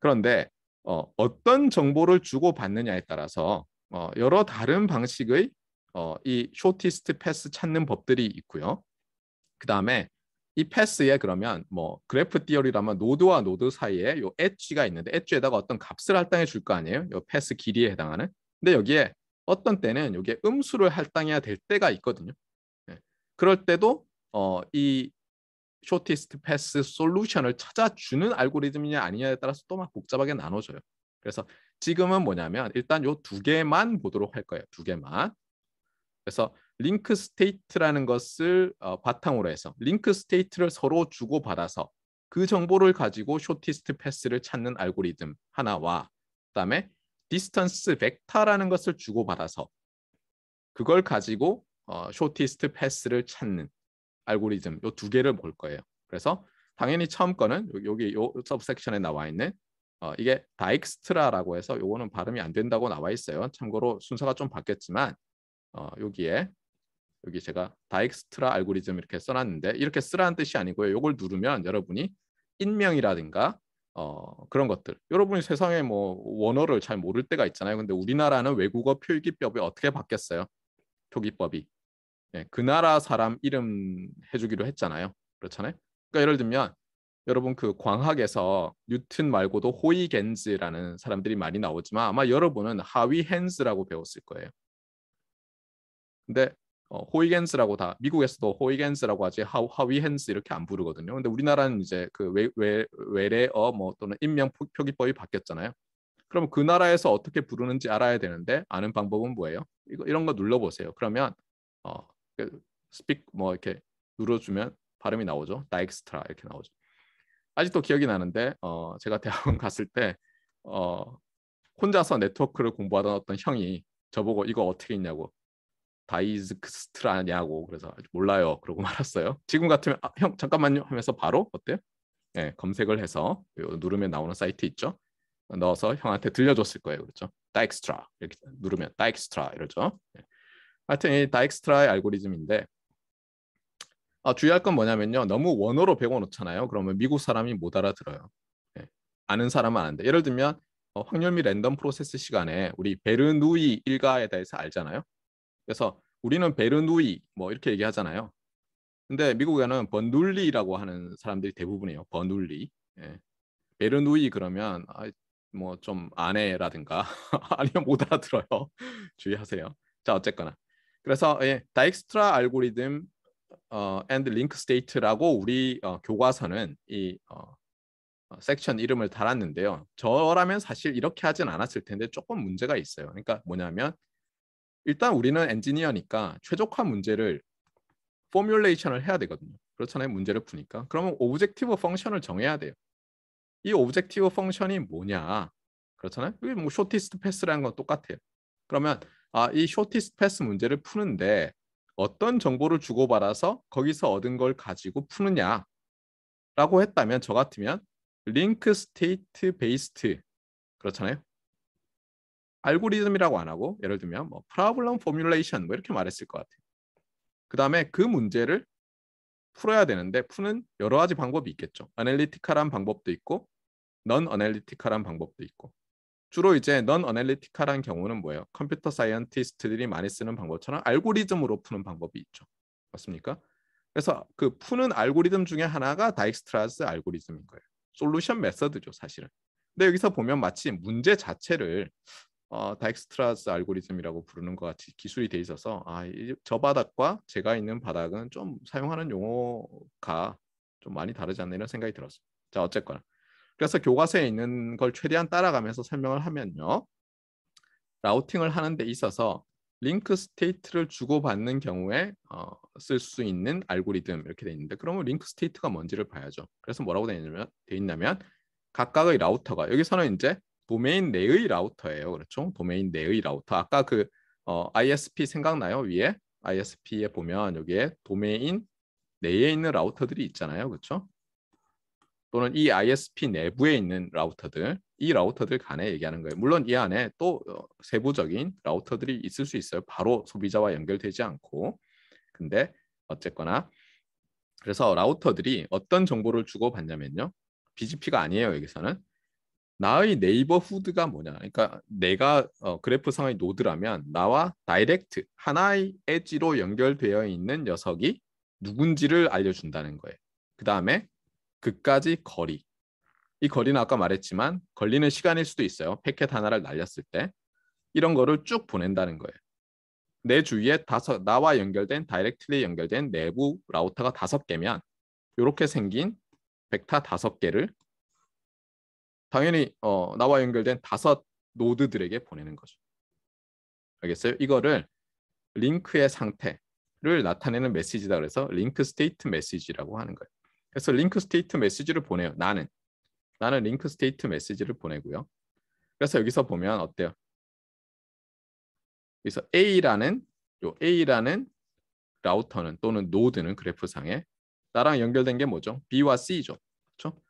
그런데 어, 어떤 정보를 주고 받느냐에 따라서 어, 여러 다른 방식의 어, 이 쇼티스트 패스 찾는 법들이 있고요. 그 다음에 이 패스에 그러면 뭐 그래프 디어리라면 노드와 노드 사이에 요 엣지가 있는데 엣지에다가 어떤 값을 할당해 줄 거 아니에요? 요 패스 길이에 해당하는. 근데 여기에 어떤 때는 이게 음수를 할당해야 될 때가 있거든요. 예. 그럴 때도 어, 이 쇼티스트 패스 솔루션을 찾아주는 알고리즘이냐 아니냐에 따라서 또 막 복잡하게 나눠져요. 그래서 지금은 뭐냐면 일단 요 두 개만 보도록 할 거예요. 두 개만. 그래서 링크 스테이트라는 것을 어, 바탕으로 해서 링크 스테이트를 서로 주고 받아서 그 정보를 가지고 쇼티스트 패스를 찾는 알고리즘 하나와 그다음에 디스턴스 벡터라는 것을 주고 받아서 그걸 가지고 어, 쇼티스트 패스를 찾는 알고리즘 요두 개를 볼 거예요. 그래서 당연히 처음 거는 여기 요 서브섹션에 나와 있는 어, 이게 다익스트라라고 해서 요거는 발음이 안 된다고 나와 있어요. 참고로 순서가 좀 바뀌었지만 어, 여기에 여기 제가 다익스트라 알고리즘 이렇게 써놨는데 이렇게 쓰라는 뜻이 아니고요. 요걸 누르면 여러분이 인명이라든가 어, 그런 것들. 여러분이 세상에 뭐 원어를 잘 모를 때가 있잖아요. 근데 우리나라는 외국어 표기법이 어떻게 바뀌었어요? 표기법이. 예, 그 나라 사람 이름 해주기로 했잖아요. 그렇잖아요. 그러니까 예를 들면 여러분 그 광학에서 뉴튼 말고도 호이겐즈라는 사람들이 많이 나오지만 아마 여러분은 하위헨즈라고 배웠을 거예요. 근데 어, 호이겐스라고 다 미국에서도 호이겐스라고 하지 하, 위헨스 이렇게 안 부르거든요. 근데 우리나라는 이제 그 외, 외, 외래어 뭐 또는 인명 표기법이 바뀌었잖아요. 그럼 그 나라에서 어떻게 부르는지 알아야 되는데 아는 방법은 뭐예요? 이거 이런 거 눌러 보세요. 그러면 어 스픽 그 뭐 이렇게 눌러주면 발음이 나오죠. 다이엑스트라 이렇게 나오죠. 아직도 기억이 나는데 어 제가 대학원 갔을 때 어 혼자서 네트워크를 공부하던 어떤 형이 저보고 이거 어떻게 했냐고 다이즈크스트라냐고 그래서 몰라요 그러고 말았어요 지금 같으면 아, 형 잠깐만요 하면서 바로 어때요 예 검색을 해서 누르면 나오는 사이트 있죠 넣어서 형한테 들려줬을 거예요 그렇죠 다이스트라 이렇게 누르면 다이스트라 이러죠 예. 하여튼 이 다이스트라의 알고리즘인데 아, 주의할 건 뭐냐면요 너무 원어로 배워놓잖아요 그러면 미국 사람이 못 알아들어요 예. 아는 사람은 아는데 예를 들면 어, 확률 및 랜덤 프로세스 시간에 우리 베르누이 일가에 대해서 알잖아요 그래서 우리는 베르누이 뭐 이렇게 얘기하잖아요. 근데 미국에는 번눌리라고 하는 사람들이 대부분이에요. 번눌리. 예. 베르누이 그러면 아, 뭐좀 아내라든가 아니면 못 알아들어요. 주의하세요. 자 어쨌거나 그래서 예, 다익스트라 알고리즘 어, and 링크 스테이트라고 우리 어, 교과서는 이 어, 섹션 어, 이름을 달았는데요. 저라면 사실 이렇게 하진 않았을 텐데 조금 문제가 있어요. 그러니까 뭐냐면 일단 우리는 엔지니어니까 최적화 문제를 포뮬레이션을 해야 되거든요. 그렇잖아요. 문제를 푸니까. 그러면 오브젝티브 펑션을 정해야 돼요. 이 오브젝티브 펑션이 뭐냐? 그렇잖아요. 이게 뭐 쇼티스트 패스라는 건 똑같아요. 그러면 아, 이 쇼티스트 패스 문제를 푸는데 어떤 정보를 주고받아서 거기서 얻은 걸 가지고 푸느냐라고 했다면 저 같으면 링크 스테이트 베이스트 그렇잖아요. 알고리즘이라고 안 하고 예를 들면 뭐 프라블럼 포뮬레이션 뭐 이렇게 말했을 것 같아요. 그 다음에 그 문제를 풀어야 되는데 푸는 여러 가지 방법이 있겠죠. 어널리티컬한 방법도 있고 넌 어널리티컬한 방법도 있고 주로 이제 넌 어널리티컬한 경우는 뭐예요? 컴퓨터 사이언티스트들이 많이 쓰는 방법처럼 알고리즘으로 푸는 방법이 있죠. 맞습니까? 그래서 그 푸는 알고리즘 중에 하나가 다익스트라스 알고리즘인 거예요. 솔루션 메서드죠, 사실은. 근데 여기서 보면 마치 문제 자체를 어, 다익스트라스 알고리즘이라고 부르는 것 같이 기술이 돼 있어서 아, 저 바닥과 제가 있는 바닥은 좀 사용하는 용어가 좀 많이 다르지 않나 이런 생각이 들었어요 자, 어쨌거나. 그래서 교과서에 있는 걸 최대한 따라가면서 설명을 하면요. 라우팅을 하는 데 있어서 링크 스테이트를 주고받는 경우에 어, 쓸수 있는 알고리즘 이렇게 돼 있는데 그러면 링크 스테이트가 뭔지를 봐야죠. 그래서 뭐라고 돼 있냐면, 돼 있냐면 각각의 라우터가 여기서는 이제 도메인 내의 라우터예요. 그렇죠? 도메인 내의 라우터. 아까 그 어, ISP 생각나요? 위에 ISP에 보면 여기에 도메인 내에 있는 라우터들이 있잖아요. 그렇죠? 또는 이 ISP 내부에 있는 라우터들, 이 라우터들 간에 얘기하는 거예요. 물론 이 안에 또 어, 세부적인 라우터들이 있을 수 있어요. 바로 소비자와 연결되지 않고. 근데 어쨌거나 그래서 라우터들이 어떤 정보를 주고 받냐면요. BGP가 아니에요. 여기서는 나의 네이버후드가 뭐냐? 그러니까 내가 어, 그래프 상의 노드라면 나와 다이렉트 하나의 엣지로 연결되어 있는 녀석이 누군지를 알려준다는 거예요. 그 다음에 그까지 거리. 이 거리는 아까 말했지만 걸리는 시간일 수도 있어요. 패켓 하나를 날렸을 때 이런 거를 쭉 보낸다는 거예요. 내 주위에 다섯 나와 연결된 다이렉트리 연결된 내부 라우터가 다섯 개면 이렇게 생긴 벡터 다섯 개를 당연히 어, 나와 연결된 다섯 노드들에게 보내는 거죠. 알겠어요? 이거를 링크의 상태를 나타내는 메시지다 그래서 링크 스테이트 메시지라고 하는 거예요. 그래서 링크 스테이트 메시지를 보내요. 나는 나는 링크 스테이트 메시지를 보내고요. 그래서 여기서 보면 어때요? 그래서 A라는 요 A라는 라우터는 또는 노드는 그래프상에 나랑 연결된 게 뭐죠? B와 C죠. 그렇죠?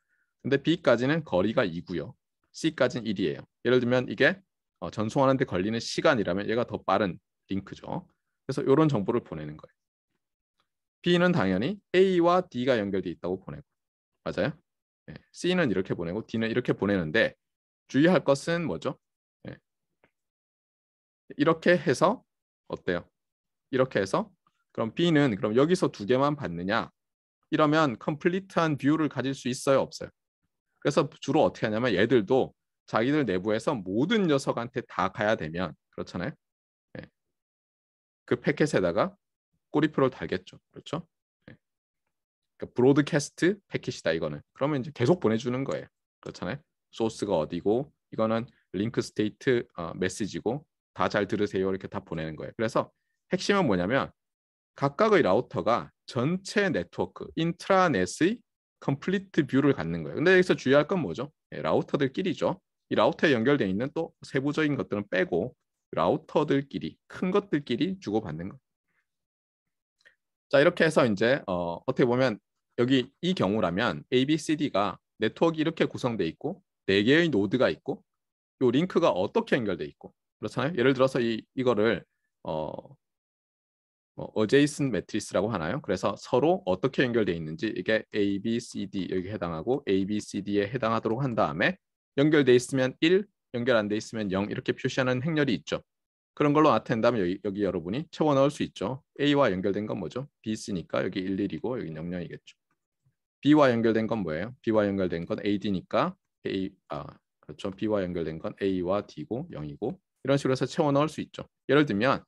근데 B까지는 거리가 2고요. C까지는 1이에요. 예를 들면 이게 어, 전송하는 데 걸리는 시간이라면 얘가 더 빠른 링크죠. 그래서 이런 정보를 보내는 거예요. B는 당연히 A와 D가 연결돼 있다고 보내고 맞아요? 예, C는 이렇게 보내고 D는 이렇게 보내는데 주의할 것은 뭐죠? 예. 이렇게 해서 어때요? 이렇게 해서 그럼 B는 그럼 여기서 두 개만 받느냐? 이러면 컴플리트한 뷰를 가질 수 있어요? 없어요? 그래서 주로 어떻게 하냐면 얘들도 자기들 내부에서 모든 녀석한테 다 가야 되면 그렇잖아요. 네. 그 패킷에다가 꼬리표를 달겠죠. 그렇죠? 네. 그러니까 브로드캐스트 패킷이다 이거는. 그러면 이제 계속 보내주는 거예요. 그렇잖아요. 소스가 어디고 이거는 링크 스테이트 어, 메시지고 다 잘 들으세요 이렇게 다 보내는 거예요. 그래서 핵심은 뭐냐면 각각의 라우터가 전체 네트워크 인트라넷의 컴플리트 뷰를 갖는 거예요. 근데 여기서 주의할 건 뭐죠? 예, 라우터들끼리죠. 이 라우터에 연결되어 있는 또 세부적인 것들은 빼고 라우터들끼리 큰 것들끼리 주고받는 거. 자 이렇게 해서 이제 어, 어떻게 보면 여기 이 경우라면 A, B, C, D가 네트워크 이렇게 구성돼 있고 네 개의 노드가 있고 요 링크가 어떻게 연결돼 있고 그렇잖아요. 예를 들어서 이 이거를 어, 뭐 어제이슨 매트리스라고 하나요? 그래서 서로 어떻게 연결돼 있는지 이게 A, B, C, D 여기 해당하고 A, B, C, D에 해당하도록 한 다음에 연결돼 있으면 1, 연결 안 돼 있으면 0 이렇게 표시하는 행렬이 있죠. 그런 걸로 나타낸다면 여기, 여기 여러분이 채워 넣을 수 있죠. A와 연결된 건 뭐죠? B, C니까 여기 1, 1이고 여기 0, 0이겠죠. B와 연결된 건 뭐예요? B와 연결된 건 A, D니까 A, 아 그렇죠. B와 연결된 건 A와 D고 0이고 이런 식으로 해서 채워 넣을 수 있죠. 예를 들면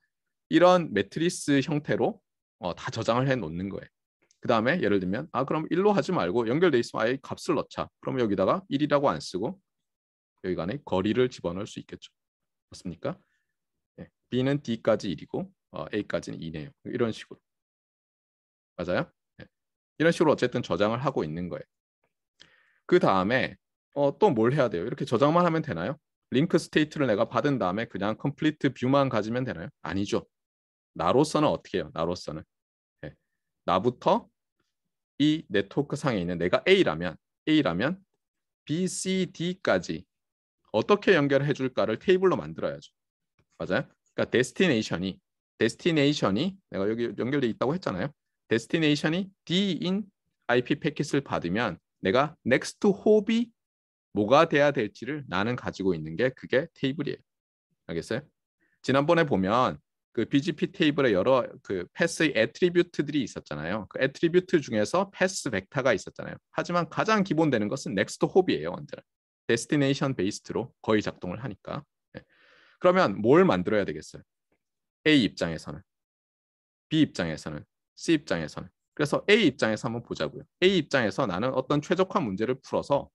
이런 매트리스 형태로 어, 다 저장을 해 놓는 거예요. 그 다음에 예를 들면 아 그럼 1로 하지 말고 연결돼 있으면 아예 값을 넣자. 그럼 여기다가 1이라고 안 쓰고 여기 안에 거리를 집어넣을 수 있겠죠. 맞습니까? 네. B는 D까지 1이고 어, A까지는 2네요. 이런 식으로. 맞아요? 네. 이런 식으로 어쨌든 저장을 하고 있는 거예요. 그 다음에 어, 또 뭘 해야 돼요? 이렇게 저장만 하면 되나요? 링크 스테이트를 내가 받은 다음에 그냥 컴플리트 뷰만 가지면 되나요? 아니죠. 나로서는 어떻게 해요? 나로서는 네. 나부터 이 네트워크 상에 있는 내가 A라면 A라면 B, C, D까지 어떻게 연결해 줄까를 테이블로 만들어야죠. 맞아요? 그러니까 데스티네이션이 데스티네이션이 내가 여기 연결돼 있다고 했잖아요. 데스티네이션이 D인 IP 패킷을 받으면 내가 next hop이 뭐가 돼야 될지를 나는 가지고 있는 게 그게 테이블이에요. 알겠어요? 지난번에 보면 그 BGP 테이블에 여러 그 패스의 애트리뷰트들이 있었잖아요. 그 애트리뷰트 중에서 패스 벡터가 있었잖아요. 하지만 가장 기본되는 것은 n 넥스트 홉이에요. 언제나 데스티네이션 베이스트로 거의 작동을 하니까. 네. 그러면 뭘 만들어야 되겠어요? A 입장에서는, B 입장에서는, C 입장에서는. 그래서 A 입장에서 한번 보자고요. A 입장에서 나는 어떤 최적화 문제를 풀어서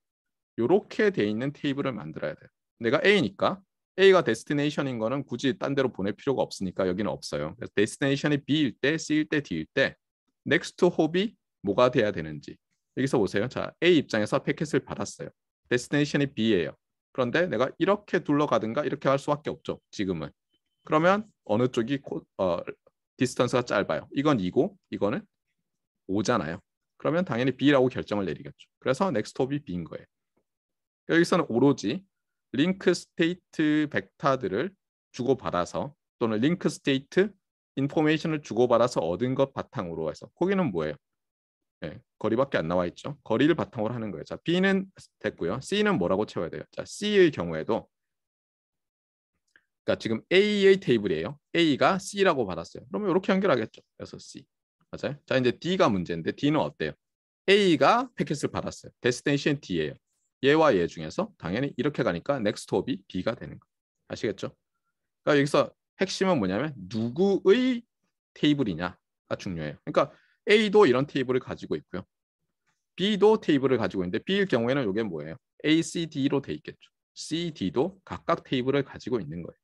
이렇게 돼 있는 테이블을 만들어야 돼요. 내가 A니까 A가 데스티네이션인 거는 굳이 딴 데로 보낼 필요가 없으니까 여기는 없어요. 그래서 데스티네이션이 B일 때, C일 때, D일 때 n e 넥스트 홉이 뭐가 돼야 되는지 여기서 보세요. 자, A 입장에서 패킷을 받았어요. 데스티네이션이 B예요. 그런데 내가 이렇게 둘러가든가 이렇게 할 수밖에 없죠. 지금은. 그러면 어느 쪽이 코, 어, 디스턴스가 짧아요. 이건 2고 이거는 5잖아요. 그러면 당연히 B라고 결정을 내리겠죠. 그래서 n e 넥스트 홉이 B인 거예요. 여기서는 오로지 링크 스테이트 벡터들을 주고받아서 또는 링크 스테이트 인포메이션을 주고받아서 얻은 것 바탕으로 해서 거기는 뭐예요? 네, 거리밖에 안 나와 있죠. 거리를 바탕으로 하는 거예요. 자, B는 됐고요. C는 뭐라고 채워야 돼요? 자, C의 경우에도 그러니까 지금 A의 테이블이에요. A가 C라고 받았어요. 그러면 이렇게 연결하겠죠. 그래서 C. 맞아요? 자, 이제 D가 문제인데 D는 어때요? A가 패킷을 받았어요. 데스테이션 D예요. 예와 예 중에서 당연히 이렇게 가니까 next hop이 B가 되는 거 아시겠죠? 그러니까 여기서 핵심은 뭐냐면 누구의 테이블이냐가 중요해요. 그러니까 A도 이런 테이블을 가지고 있고요. B도 테이블을 가지고 있는데 B일 경우에는 이게 뭐예요? A, C, D로 돼 있겠죠. C, D도 각각 테이블을 가지고 있는 거예요.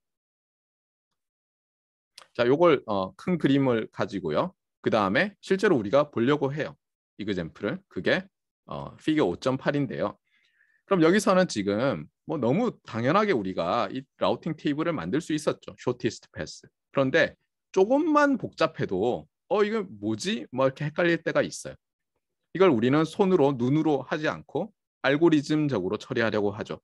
자, 요걸 어, 큰 그림을 가지고요. 그 다음에 실제로 우리가 보려고 해요. 이그젠플을 그게 어, figure 5.8인데요. 그럼 여기서는 지금 뭐 너무 당연하게 우리가 이 라우팅 테이블을 만들 수 있었죠. 쇼티스트 패스. 그런데 조금만 복잡해도 어 이건 뭐지? 뭐 이렇게 헷갈릴 때가 있어요. 이걸 우리는 손으로 눈으로 하지 않고 알고리즘적으로 처리하려고 하죠.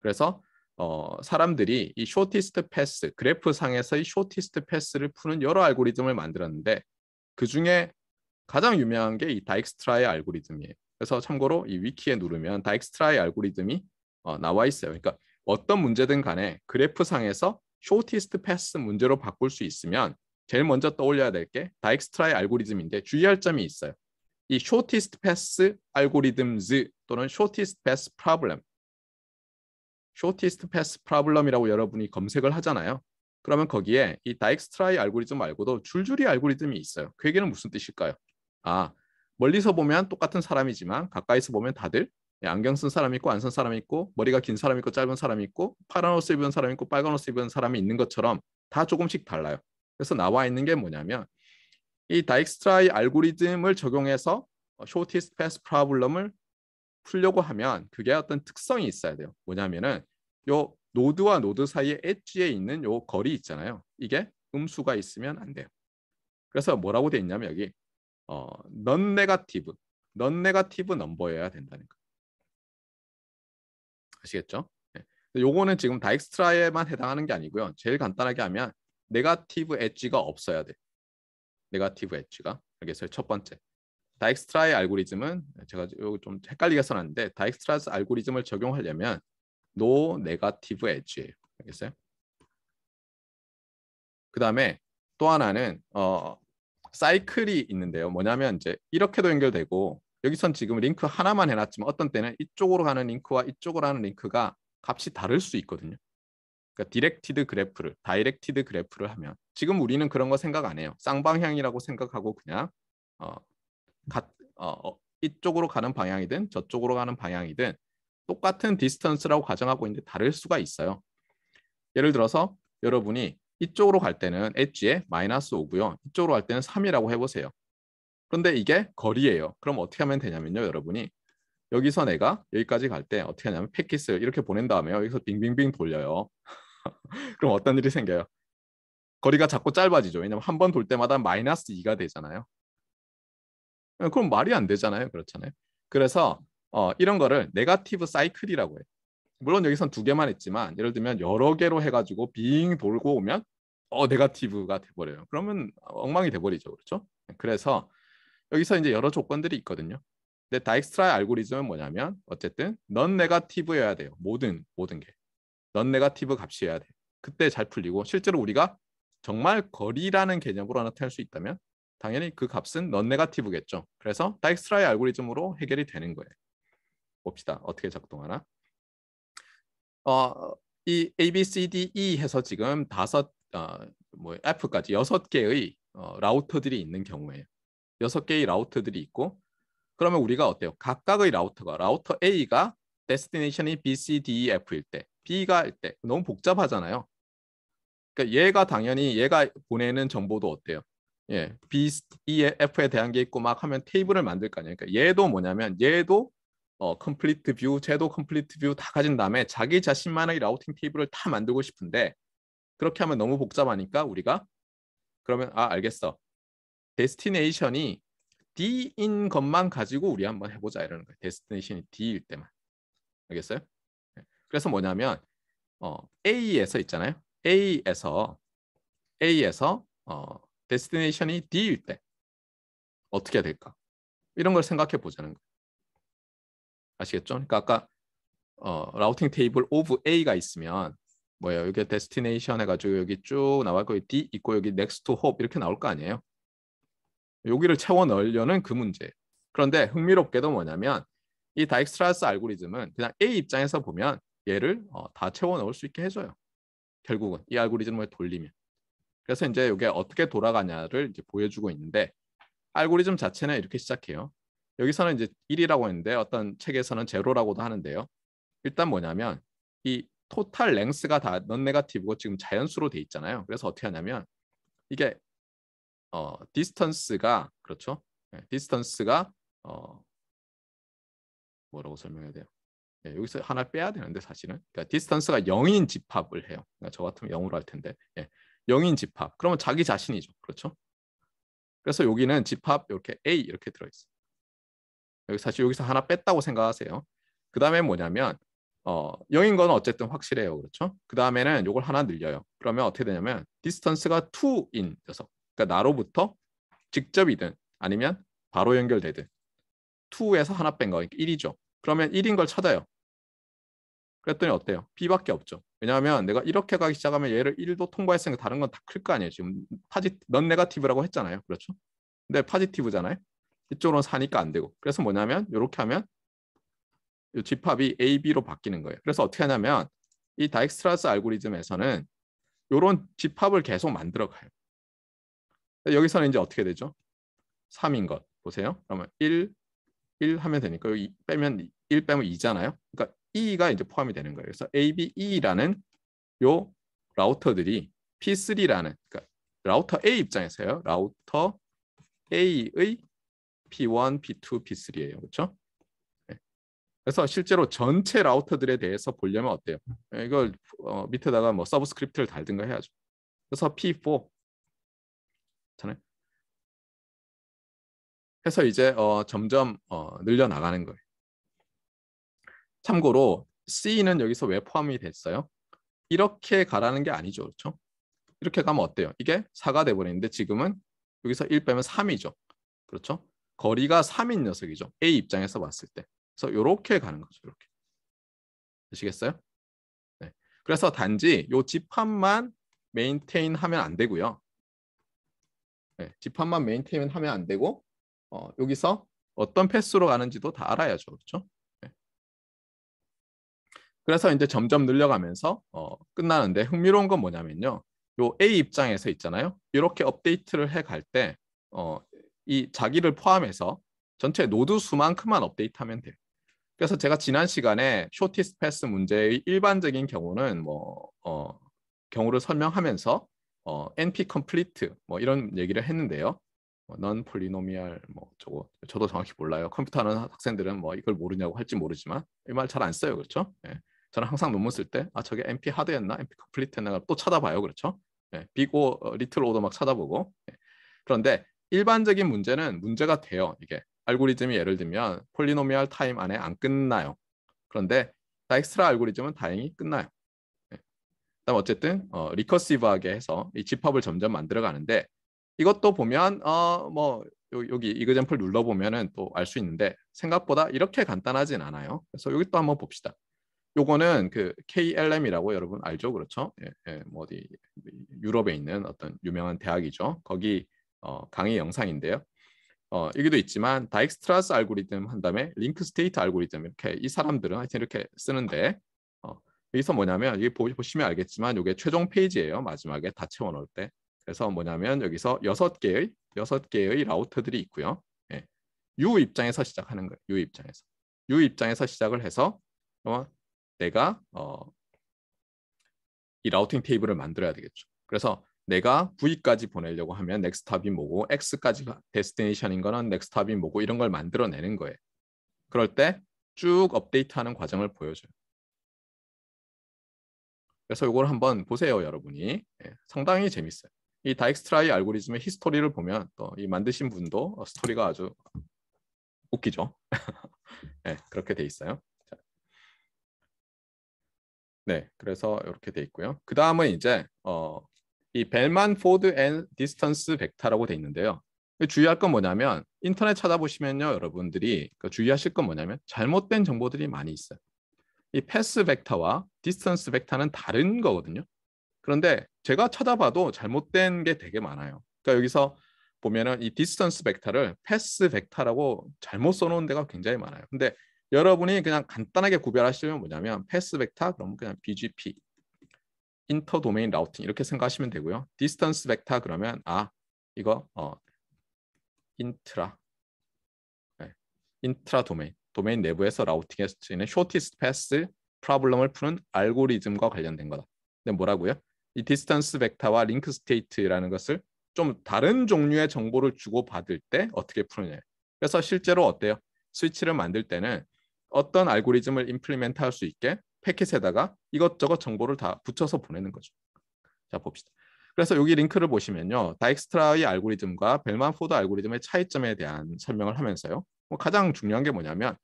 그래서 어, 사람들이 이 쇼티스트 패스 그래프 상에서의 쇼티스트 패스를 푸는 여러 알고리즘을 만들었는데 그 중에 가장 유명한 게 이 다익스트라의 알고리즘이에요. 그래서 참고로 이 위키에 누르면 다익스트라의 알고리즘이 어, 나와 있어요. 그러니까 어떤 문제든 간에 그래프상에서 쇼티스트 패스 문제로 바꿀 수 있으면 제일 먼저 떠올려야 될 게 다익스트라의 알고리즘인데 주의할 점이 있어요. 이 쇼티스트 패스 알고리 a 즈 또는 쇼티스트 패스 프 t 블럼 쇼티스트 패스 프 e 블럼이라고 여러분이 검색을 하잖아요. 그러면 거기에 이 다익스트라이 알고리즘 말고도 줄줄이 알고리즘이 있어요. 그 얘기는 무슨 뜻일까요? 아, 멀리서 보면 똑같은 사람이지만 가까이서 보면 다들 예, 안경 쓴 사람 있고 안 쓴 사람 있고 머리가 긴 사람 있고 짧은 사람 있고 파란 옷을 입은 사람 있고 빨간 옷을 입은 사람이 있는 것처럼 다 조금씩 달라요. 그래서 나와 있는 게 뭐냐면 이 다익스트라이 알고리즘을 적용해서 쇼티스 패스 프라블럼을 풀려고 하면 그게 어떤 특성이 있어야 돼요. 뭐냐면은 요 노드와 노드 사이에 엣지에 있는 요 거리 있잖아요. 이게 음수가 있으면 안 돼요. 그래서 뭐라고 돼 있냐면 여기 어, 넌 네가티브, 넌 네가티브 넘버여야 된다는 거. 아시겠죠? 네. 요거는 지금 다익스트라에만 해당하는 게 아니고요. 제일 간단하게 하면 네가티브 엣지가 없어야 돼. 네가티브 엣지가. 알겠어요? 첫 번째. 다익스트라의 알고리즘은 제가 좀 헷갈리게 써놨는데 다익스트라 알고리즘을 적용하려면 노 네가티브 엣지예요 알겠어요? 그 다음에 또 하나는 어, 사이클이 있는데요. 뭐냐면 이제 이렇게도 연결되고 여기선 지금 링크 하나만 해놨지만 어떤 때는 이쪽으로 가는 링크와 이쪽으로 가는 링크가 값이 다를 수 있거든요. 그러니까 디렉티드 그래프를 다이렉티드 그래프를 하면 지금 우리는 그런 거 생각 안 해요. 쌍방향이라고 생각하고 그냥 어, 가, 어, 어, 이쪽으로 가는 방향이든 저쪽으로 가는 방향이든 똑같은 디스턴스라고 가정하고 있는데 다를 수가 있어요. 예를 들어서 여러분이 이쪽으로 갈 때는 엣지에 마이너스 5고요. 이쪽으로 갈 때는 3이라고 해보세요. 그런데 이게 거리예요. 그럼 어떻게 하면 되냐면요. 여러분이 여기서 내가 여기까지 갈 때 어떻게 하냐면 패킷을 이렇게 보낸 다음에 여기서 빙빙빙 돌려요. 그럼 어떤 일이 생겨요? 거리가 자꾸 짧아지죠. 왜냐면 한 번 돌 때마다 마이너스 2가 되잖아요. 예, 그럼 말이 안 되잖아요. 그렇잖아요. 그래서 어, 이런 거를 네가티브 사이클이라고 해요. 물론 여기선 두 개만 했지만 예를 들면 여러 개로 해가지고 빙 돌고 오면 어 네가티브가 돼버려요. 그러면 엉망이 돼버리죠, 그렇죠? 네, 그래서 여기서 이제 여러 조건들이 있거든요. 근데 다익스트라의 알고리즘은 뭐냐면 어쨌든 넌 네가티브여야 돼요. 모든 모든 게. 넌 네가티브 값이어야 돼. 그때 잘 풀리고 실제로 우리가 정말 거리라는 개념으로 나타낼 수 있다면 당연히 그 값은 넌 네가티브겠죠. 그래서 다익스트라의 알고리즘으로 해결이 되는 거예요. 봅시다. 어떻게 작동하나? 어, 이 A, B, C, D, E 해서 지금 다섯 어, 뭐 F까지 여섯 개의 어, 라우터들이 있는 경우에요. 여섯 개의 라우터들이 있고 그러면 우리가 어때요? 각각의 라우터가 라우터 A가 데스티네이션이 B, C, D, E, F일 때 B가 일때 너무 복잡하잖아요. 그러니까 얘가 당연히 얘가 보내는 정보도 어때요? 예, B, E, F에 대한 게 있고 막 하면 테이블을 만들 거 아니에요. 그러니까 얘도 뭐냐면 얘도 어, 컴플리트 뷰, 제도 컴플리트 뷰 다 가진 다음에 자기 자신만의 라우팅 테이블을 다 만들고 싶은데 그렇게 하면 너무 복잡하니까 우리가 그러면 아 알겠어. 데스티네이션이 D인 것만 가지고 우리 한번 해보자 이러는 거예 데스티네이션이 D일 때만. 알겠어요? 네. 그래서 뭐냐면 어, A에서 있잖아요. A에서 A에서 어, 데스티네이션이 D일 때 어떻게 될까? 이런 걸 생각해 보자는 거예요. 아시겠죠? 그러니까 아까 어, 라우팅 테이블 of A가 있으면 뭐예요? 여기 destination 해가지고 여기 쭉 나와 있고 D 있고 여기 next to hope 이렇게 나올 거 아니에요? 여기를 채워 넣으려는 그 문제. 그런데 흥미롭게도 뭐냐면 이 다익스트라스 알고리즘은 그냥 A 입장에서 보면 얘를 어, 다 채워 넣을 수 있게 해줘요. 결국은 이 알고리즘을 돌리면. 그래서 이제 이게 어떻게 돌아가냐를 이제 보여주고 있는데 알고리즘 자체는 이렇게 시작해요. 여기서는 이제 1이라고 했는데 어떤 책에서는 제로라고도 하는데요. 일단 뭐냐면 이 토탈 랭스가 다 넌네가티브고 지금 자연수로 돼 있잖아요. 그래서 어떻게 하냐면 이게 어 디스턴스가 그렇죠? 네, 디스턴스가 어 뭐라고 설명해야 돼요? 네, 여기서 하나 빼야 되는데 사실은 그러니까 디스턴스가 0인 집합을 해요. 그러니까 저 같으면 0으로 할 텐데 예, 0인 집합. 그러면 자기 자신이죠. 그렇죠? 그래서 여기는 집합 이렇게 A 이렇게 들어있어요. 여기 사실 여기서 하나 뺐다고 생각하세요. 그 다음에 뭐냐면 어, 0인 건 어쨌든 확실해요. 그렇죠? 그 다음에는 이걸 하나 늘려요. 그러면 어떻게 되냐면 디스턴스가 2인 녀석. 그러니까 나로부터 직접이든 아니면 바로 연결되든 2에서 하나 뺀 거, 그러니까 1이죠. 그러면 1인 걸 찾아요. 그랬더니 어때요? B밖에 없죠. 왜냐하면 내가 이렇게 가기 시작하면 얘를 1도 통과했으니까 다른 건 다 클 거 아니에요. 지금 파지, 넌 네가티브라고 했잖아요. 그렇죠? 근데 파지티브잖아요. 이쪽으로는 사니까 안 되고 그래서 뭐냐면 이렇게 하면 이 집합이 A, B로 바뀌는 거예요. 그래서 어떻게 하냐면 이 다익스트라스 알고리즘에서는 이런 집합을 계속 만들어 가요. 여기서는 이제 어떻게 되죠? 3인 것 보세요. 그러면 1, 1 하면 되니까 여기 빼면 1 빼면 2잖아요. 그러니까 2가 이제 포함이 되는 거예요. 그래서 A, B, E라는 요 라우터들이 P3라는 그러니까 라우터 A 입장에서요. 라우터 A의 P1, P2, P3예요. 그렇죠? 네. 그래서 실제로 전체 라우터들에 대해서 보려면 어때요? 네, 이걸 어, 밑에다가 뭐 서브스크립트를 달든가 해야죠. 그래서 P4 잖아요. 해서 이제 어, 점점 어, 늘려 나가는 거예요. 참고로 C는 여기서 왜 포함이 됐어요? 이렇게 가라는 게 아니죠. 그렇죠? 이렇게 가면 어때요? 이게 4가 돼 버리는데 지금은 여기서 1 빼면 3이죠. 그렇죠? 거리가 3인 녀석이죠. A 입장에서 봤을 때. 그래서 이렇게 가는 거죠. 이렇게. 아시겠어요 네. 그래서 단지 이 집합만 메인테인 하면 안 되고요. 네, 집합만 메인테인 하면 안 되고 어, 여기서 어떤 패스로 가는지도 다 알아야죠. 그렇죠? 네. 그래서 이제 점점 늘려가면서 어, 끝나는데 흥미로운 건 뭐냐면요. 요 A 입장에서 있잖아요. 이렇게 업데이트를 해 갈때 어, 이 자기를 포함해서 전체 노드 수만큼만 업데이트하면 돼요. 그래서 제가 지난 시간에 쇼티스 패스 문제의 일반적인 경우는 뭐 어, 경우를 설명하면서 어, NP 컴플리트 뭐 이런 얘기를 했는데요. 넌 뭐 폴리노미알 뭐 저거 저도 정확히 몰라요. 컴퓨터하는 학생들은 뭐 이걸 모르냐고 할지 모르지만 이 말 잘 안 써요. 그렇죠? 예. 저는 항상 논문 쓸 때 아 저게 NP 하드였나? NP 컴플리트였나? 또 찾아봐요. 그렇죠? 예. 비고 리틀 오더 막 찾아보고. 예. 그런데 일반적인 문제는 문제가 돼요. 이게 알고리즘이 예를 들면 폴리노미얼 타임 안에 안 끝나요. 그런데 다엑스트라 알고리즘은 다행히 끝나요. 네. 그다음 어쨌든 어, 리커시브하게 해서 이 집합을 점점 만들어 가는데 이것도 보면 어 뭐 여기 이그젠플 눌러 보면은 또 알 수 있는데 생각보다 이렇게 간단하진 않아요. 그래서 여기 또 한번 봅시다. 요거는 그 KLM이라고 여러분 알죠? 그렇죠? 예, 예, 뭐 어디 유럽에 있는 어떤 유명한 대학이죠. 거기 어, 강의 영상인데요. 어, 여기도 있지만 다익스트라스 알고리즘 한 다음에 링크 스테이트 알고리즘 이렇게 이 사람들은 하여튼 이렇게 쓰는데 어, 여기서 뭐냐면 여기 보시면 알겠지만 이게 최종 페이지예요. 마지막에 다 채워 넣을 때. 그래서 뭐냐면 여기서 여섯 개의 여섯 개의 라우터들이 있고요. 예. U 입장에서 시작하는 거예요. U 입장에서. U 입장에서 시작을 해서 그 내가 어, 이 라우팅 테이블을 만들어야 되겠죠. 그래서 내가 V까지 보내려고 하면 넥스탑이 뭐고 X까지 데스티네이션인 거는 넥스탑이 뭐고 이런 걸 만들어내는 거예요. 그럴 때 쭉 업데이트하는 과정을 보여줘요. 그래서 이걸 한번 보세요, 여러분이. 예, 상당히 재밌어요. 이 다익스트라이 알고리즘의 히스토리를 보면 또 이 만드신 분도 스토리가 아주 웃기죠. 네, 그렇게 돼 있어요. 네, 그래서 이렇게 돼 있고요. 그 다음은 이제 어, 이 벨만 포드 앤 디스턴스 벡터라고 돼 있는데요. 주의할 건 뭐냐면 인터넷 찾아보시면요 여러분들이 그러니까 주의하실 건 뭐냐면 잘못된 정보들이 많이 있어요. 이 패스 벡터와 디스턴스 벡터는 다른 거거든요. 그런데 제가 찾아봐도 잘못된 게 되게 많아요. 그러니까 여기서 보면은 이 디스턴스 벡터를 패스 벡터라고 잘못 써놓은 데가 굉장히 많아요. 근데 여러분이 그냥 간단하게 구별하시려면 뭐냐면 패스 벡터 그럼 그냥 BGP 인터 도메인 라우팅 이렇게 생각하시면 되고요. 디스턴스 벡터 그러면 아 이거 어 인트라 네. 인트라 도메인 도메인 내부에서 라우팅에 쓰이는 쇼티스트 패스 프로블럼을 푸는 알고리즘과 관련된 거다. 근데 뭐라고요? 이 디스턴스 벡터와 링크 스테이트라는 것을 좀 다른 종류의 정보를 주고 받을 때 어떻게 푸느냐. 그래서 실제로 어때요? 스위치를 만들 때는 어떤 알고리즘을 임플리멘트 할 수 있게 패킷에다가 이것저것 정보를 다 붙여서 보내는 거죠. 자 봅시다. 그래서 여기 링크를 보시면요. 다익스트라의 알고리즘과 벨만 포드 알고리즘의 차이점에 대한 설명을 하면서요. 뭐 가장 중요한 게 뭐냐면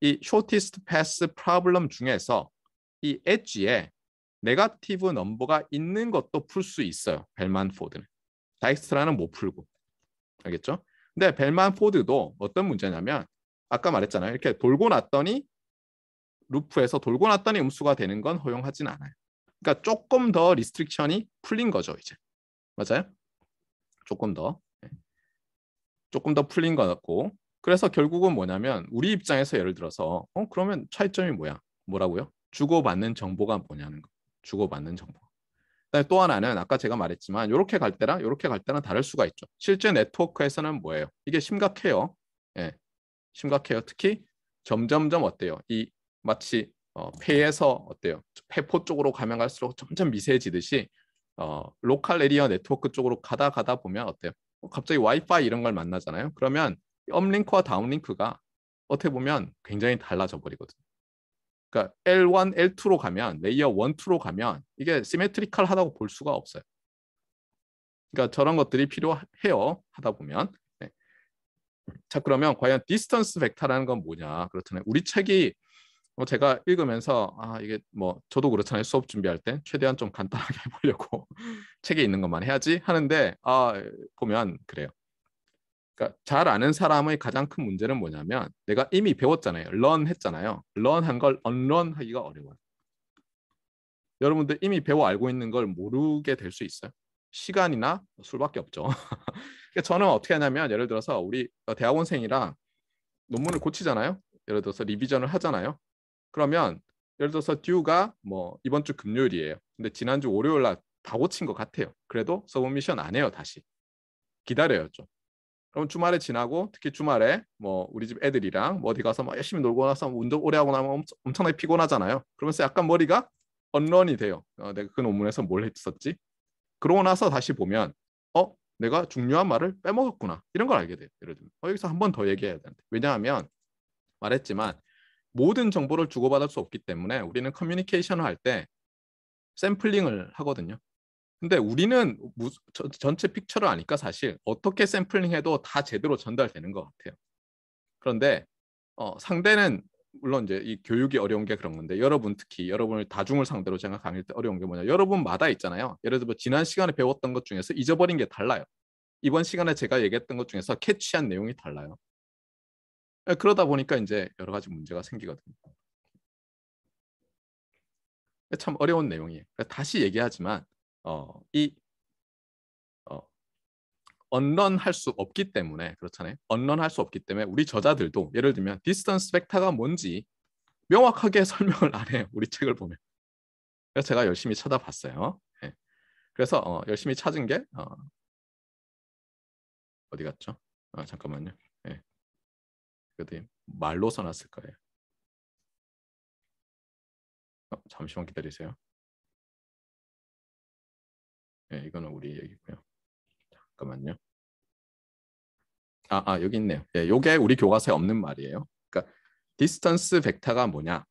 이 shortest path problem 중에서 이 엣지에 네가티브 넘버가 있는 것도 풀 수 있어요. 벨만 포드는. 다익스트라는 못 풀고. 알겠죠? 근데 벨만 포드도 어떤 문제냐면 아까 말했잖아요. 이렇게 돌고 났더니 루프에서 돌고 났더니 음수가 되는 건 허용하진 않아요. 그러니까 조금 더 리스트릭션이 풀린 거죠 이제 맞아요? 조금 더 네. 조금 더 풀린 거 같고 그래서 결국은 뭐냐면 우리 입장에서 예를 들어서 어 그러면 차이점이 뭐야? 뭐라고요? 주고받는 정보가 뭐냐는 거. 주고받는 정보. 또 하나는 아까 제가 말했지만 이렇게 갈 때랑 이렇게 갈 때랑 다를 수가 있죠. 실제 네트워크에서는 뭐예요? 이게 심각해요. 예, 심각해요. 특히 점점점 어때요? 이 마치 어, 폐에서 어때요? 폐포 쪽으로 가면 갈수록 점점 미세해지듯이 어, 로컬 에리어 네트워크 쪽으로 가다 가다 보면 어때요? 어, 갑자기 와이파이 이런 걸 만나잖아요. 그러면 업링크와 다운링크가 어떻게 보면 굉장히 달라져 버리거든요. 그러니까 L1, L2로 가면 레이어 1, 2로 가면 이게 시메트리컬하다고 볼 수가 없어요. 그러니까 저런 것들이 필요해요. 하다 보면 네. 자 그러면 과연 디스턴스 벡터라는 건 뭐냐? 그렇잖아요. 우리 책이 어, 제가 읽으면서 아 이게 뭐 저도 그렇잖아요 수업 준비할 때 최대한 좀 간단하게 해보려고 책에 있는 것만 해야지 하는데 아 보면 그래요. 그러니까 잘 아는 사람의 가장 큰 문제는 뭐냐면 내가 이미 배웠잖아요. 런 했잖아요. 런 한 걸 언런 하기가 어려워요. 여러분들 이미 배워 알고 있는 걸 모르게 될 수 있어요. 시간이나 술밖에 없죠. 그러니까 저는 어떻게 하냐면 예를 들어서 우리 대학원생이랑 논문을 고치잖아요. 예를 들어서 리비전을 하잖아요. 그러면 예를 들어서 듀가 뭐 이번 주 금요일이에요. 근데 지난주 월요일 날 다 고친 것 같아요. 그래도 서브미션 안 해요. 다시 기다려요 좀. 그럼 주말에 지나고 특히 주말에 뭐 우리 집 애들이랑 뭐 어디 가서 막 뭐 열심히 놀고 나서 뭐 운동 오래 하고 나면 엄청, 엄청나게 피곤하잖아요. 그러면서 약간 머리가 언런이 돼요. 어, 내가 그 논문에서 뭘 했었지? 그러고 나서 다시 보면 어 내가 중요한 말을 빼먹었구나 이런 걸 알게 돼요. 예를 들면 어, 여기서 한 번 더 얘기해야 되는데 왜냐하면 말했지만 모든 정보를 주고받을 수 없기 때문에 우리는 커뮤니케이션을 할 때 샘플링을 하거든요. 근데 우리는 전체 픽처를 아니까 사실 어떻게 샘플링해도 다 제대로 전달되는 것 같아요. 그런데 어, 상대는 물론 이제 이 교육이 어려운 게 그런 건데 여러분 특히 여러분을 다중을 상대로 제가 강의할 때 어려운 게 뭐냐 여러분마다 있잖아요. 예를 들어 지난 시간에 배웠던 것 중에서 잊어버린 게 달라요. 이번 시간에 제가 얘기했던 것 중에서 캐치한 내용이 달라요. 예, 그러다 보니까 이제 여러 가지 문제가 생기거든요. 예, 참 어려운 내용이에요. 다시 얘기하지만 어, 이 어, 언런할 수 없기 때문에 그렇잖아요. 언런할 수 없기 때문에 우리 저자들도 예를 들면 디스턴스 벡터가 뭔지 명확하게 설명을 안 해요. 우리 책을 보면. 그래서 제가 열심히 찾아봤어요. 네. 그래서 어, 열심히 찾은 게 어, 디 갔죠? 아, 잠깐만요. 그들이 말로 써놨을 거예요. 어, 잠시만 기다리세요. 네, 이거는 우리 얘기고요. 잠깐만요. 아, 아 여기 있네요. 예, 네, 요게 우리 교과서에 없는 말이에요. 그러니까 디스턴스 벡터가 뭐냐?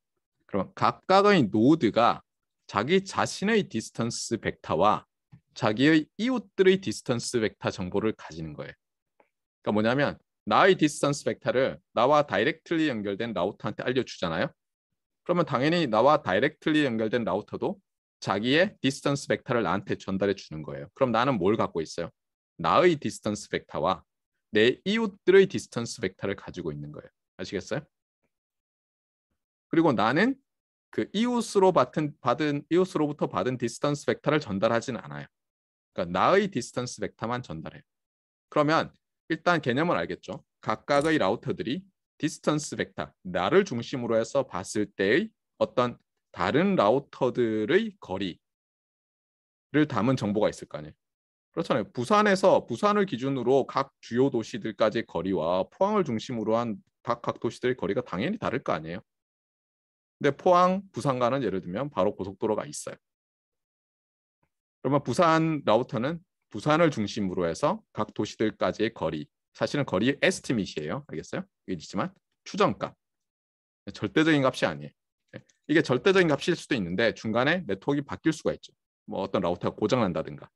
그럼 각각의 노드가 자기 자신의 디스턴스 벡터와 자기의 이웃들의 디스턴스 벡터 정보를 가지는 거예요. 그러니까 뭐냐면 나의 디스턴스 벡터를 나와 다이렉트리 연결된 라우터한테 알려주잖아요. 그러면 당연히 나와 다이렉트리 연결된 라우터도 자기의 디스턴스 벡터를 나한테 전달해 주는 거예요. 그럼 나는 뭘 갖고 있어요? 나의 디스턴스 벡터와 내 이웃들의 디스턴스 벡터를 가지고 있는 거예요. 아시겠어요? 그리고 나는 그 이웃으로 받은, 받은 이웃으로부터 받은 디스턴스 벡터를 전달하지는 않아요. 그러니까 나의 디스턴스 벡터만 전달해요. 그러면 일단 개념을 알겠죠. 각각의 라우터들이 디스턴스 벡터, 나를 중심으로 해서 봤을 때의 어떤 다른 라우터들의 거리를 담은 정보가 있을 거 아니에요. 그렇잖아요. 부산에서 부산을 기준으로 각 주요 도시들까지의 거리와 포항을 중심으로 한각각 도시들의 거리가 당연히 다를 거 아니에요. 근데 포항, 부산과는 예를 들면 바로 고속도로가 있어요. 그러면 부산 라우터는 부산을 중심으로 해서 각 도시들까지의 거리 사실은 거리 의 에스티밋이에요 알겠어요? 이지만 추정값 절대적인 값이 아니에요 예. 이게 절대적인 값일 수도 있는데 중간에 네트워크가 바뀔 수가 있죠 뭐 어떤 라우터가 고장난다든가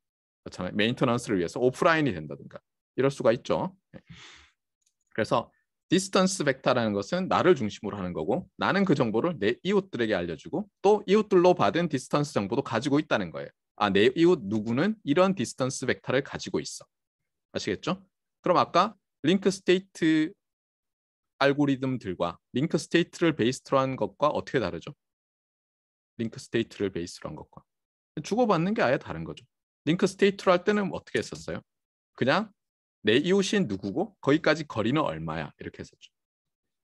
그렇잖아요 메인터넌스를 위해서 오프라인이 된다든가 이럴 수가 있죠 예. 그래서 디스턴스 벡터라는 것은 나를 중심으로 하는 거고 나는 그 정보를 내 이웃들에게 알려주고 또 이웃들로 받은 디스턴스 정보도 가지고 있다는 거예요. 아, 내 네, 이웃 누구는 이런 디스턴스 벡터를 가지고 있어. 아시겠죠? 그럼 아까 링크 스테이트 알고리즘들과 링크 스테이트를 베이스로 한 것과 어떻게 다르죠? 링크 스테이트를 베이스로 한 것과 주고받는 게 아예 다른 거죠. 링크 스테이트로 할 때는 어떻게 했었어요? 그냥 내이웃인 누구고 거기까지 거리는 얼마야 이렇게 했었죠.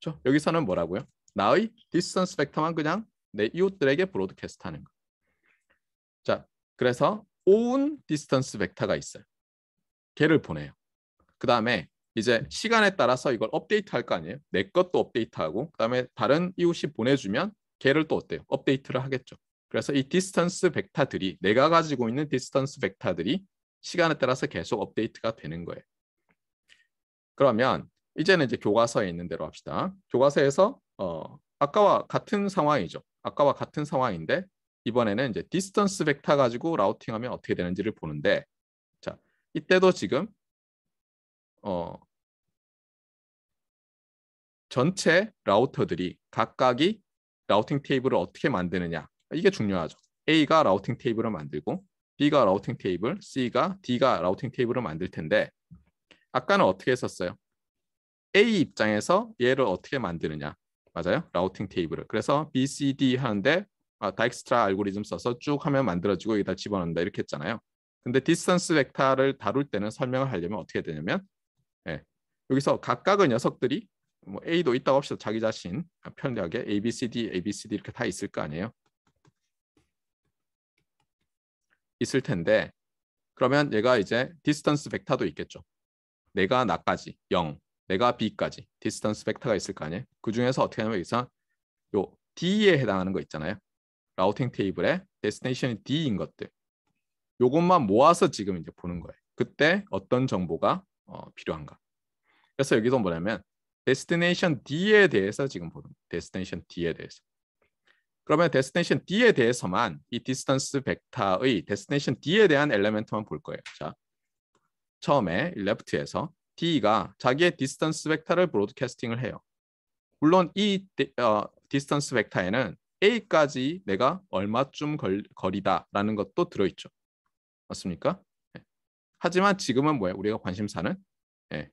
그렇죠? 여기서는 뭐라고요? 나의 디스턴스 벡터만 그냥 내 이웃들에게 브로드캐스트하는 거. 자, 그래서 온 디스턴스 벡터가 있어요. 걔를 보내요. 그 다음에 이제 시간에 따라서 이걸 업데이트 할 거 아니에요. 내 것도 업데이트하고 그 다음에 다른 이웃이 보내주면 걔를 또 어때요? 업데이트를 하겠죠. 그래서 이 디스턴스 벡터들이 내가 가지고 있는 디스턴스 벡터들이 시간에 따라서 계속 업데이트가 되는 거예요. 그러면 이제는 이제 교과서에 있는 대로 합시다. 교과서에서 어, 아까와 같은 상황이죠. 아까와 같은 상황인데 이번에는 이제 디스턴스 벡터 가지고 라우팅하면 어떻게 되는지를 보는데 자 이때도 지금 어 전체 라우터들이 각각이 라우팅 테이블을 어떻게 만드느냐 이게 중요하죠. A가 라우팅 테이블을 만들고 B가 라우팅 테이블, C가 D가 라우팅 테이블을 만들 텐데 아까는 어떻게 했었어요? A 입장에서 얘를 어떻게 만드느냐 맞아요? 라우팅 테이블을 그래서 B, C, D 하는데 아, 다익스트라 알고리즘 써서 쭉 하면 만들어지고 여기다 집어넣는다 이렇게 했잖아요. 근데 디스턴스 벡터를 다룰 때는 설명을 하려면 어떻게 되냐면 예, 여기서 각각의 녀석들이 뭐 A도 있다고 합시다. 자기 자신 아, 편리하게 A, B, C, D, A, B, C, D 이렇게 다 있을 거 아니에요. 있을 텐데 그러면 얘가 이제 디스턴스 벡터도 있겠죠. 내가 나까지 0, 내가 B까지 디스턴스 벡터가 있을 거 아니에요. 그 중에서 어떻게 하냐면 여기서 요 D에 해당하는 거 있잖아요. 라우팅 테이블의 데스티네이션이 D인 것들 요것만 모아서 지금 이제 보는 거예요. 그때 어떤 정보가 어, 필요한가. 그래서 여기서 뭐냐면 데스티네이션 D에 대해서 지금 보는 데스티네이션 D에 대해서. 그러면 데스티네이션 D에 대해서만 이 디스턴스 벡터의 데스티네이션 D에 대한 엘레멘트만 볼 거예요. 자. 처음에 l e f t 에서 D가 자기의 디스턴스 벡터를 브로드캐스팅을 해요. 물론 이 디, 어, 디스턴스 벡터에는 A까지 내가 얼마쯤 걸, 거리다라는 것도 들어있죠. 맞습니까? 예. 하지만 지금은 뭐예요? 우리가 관심사는 예.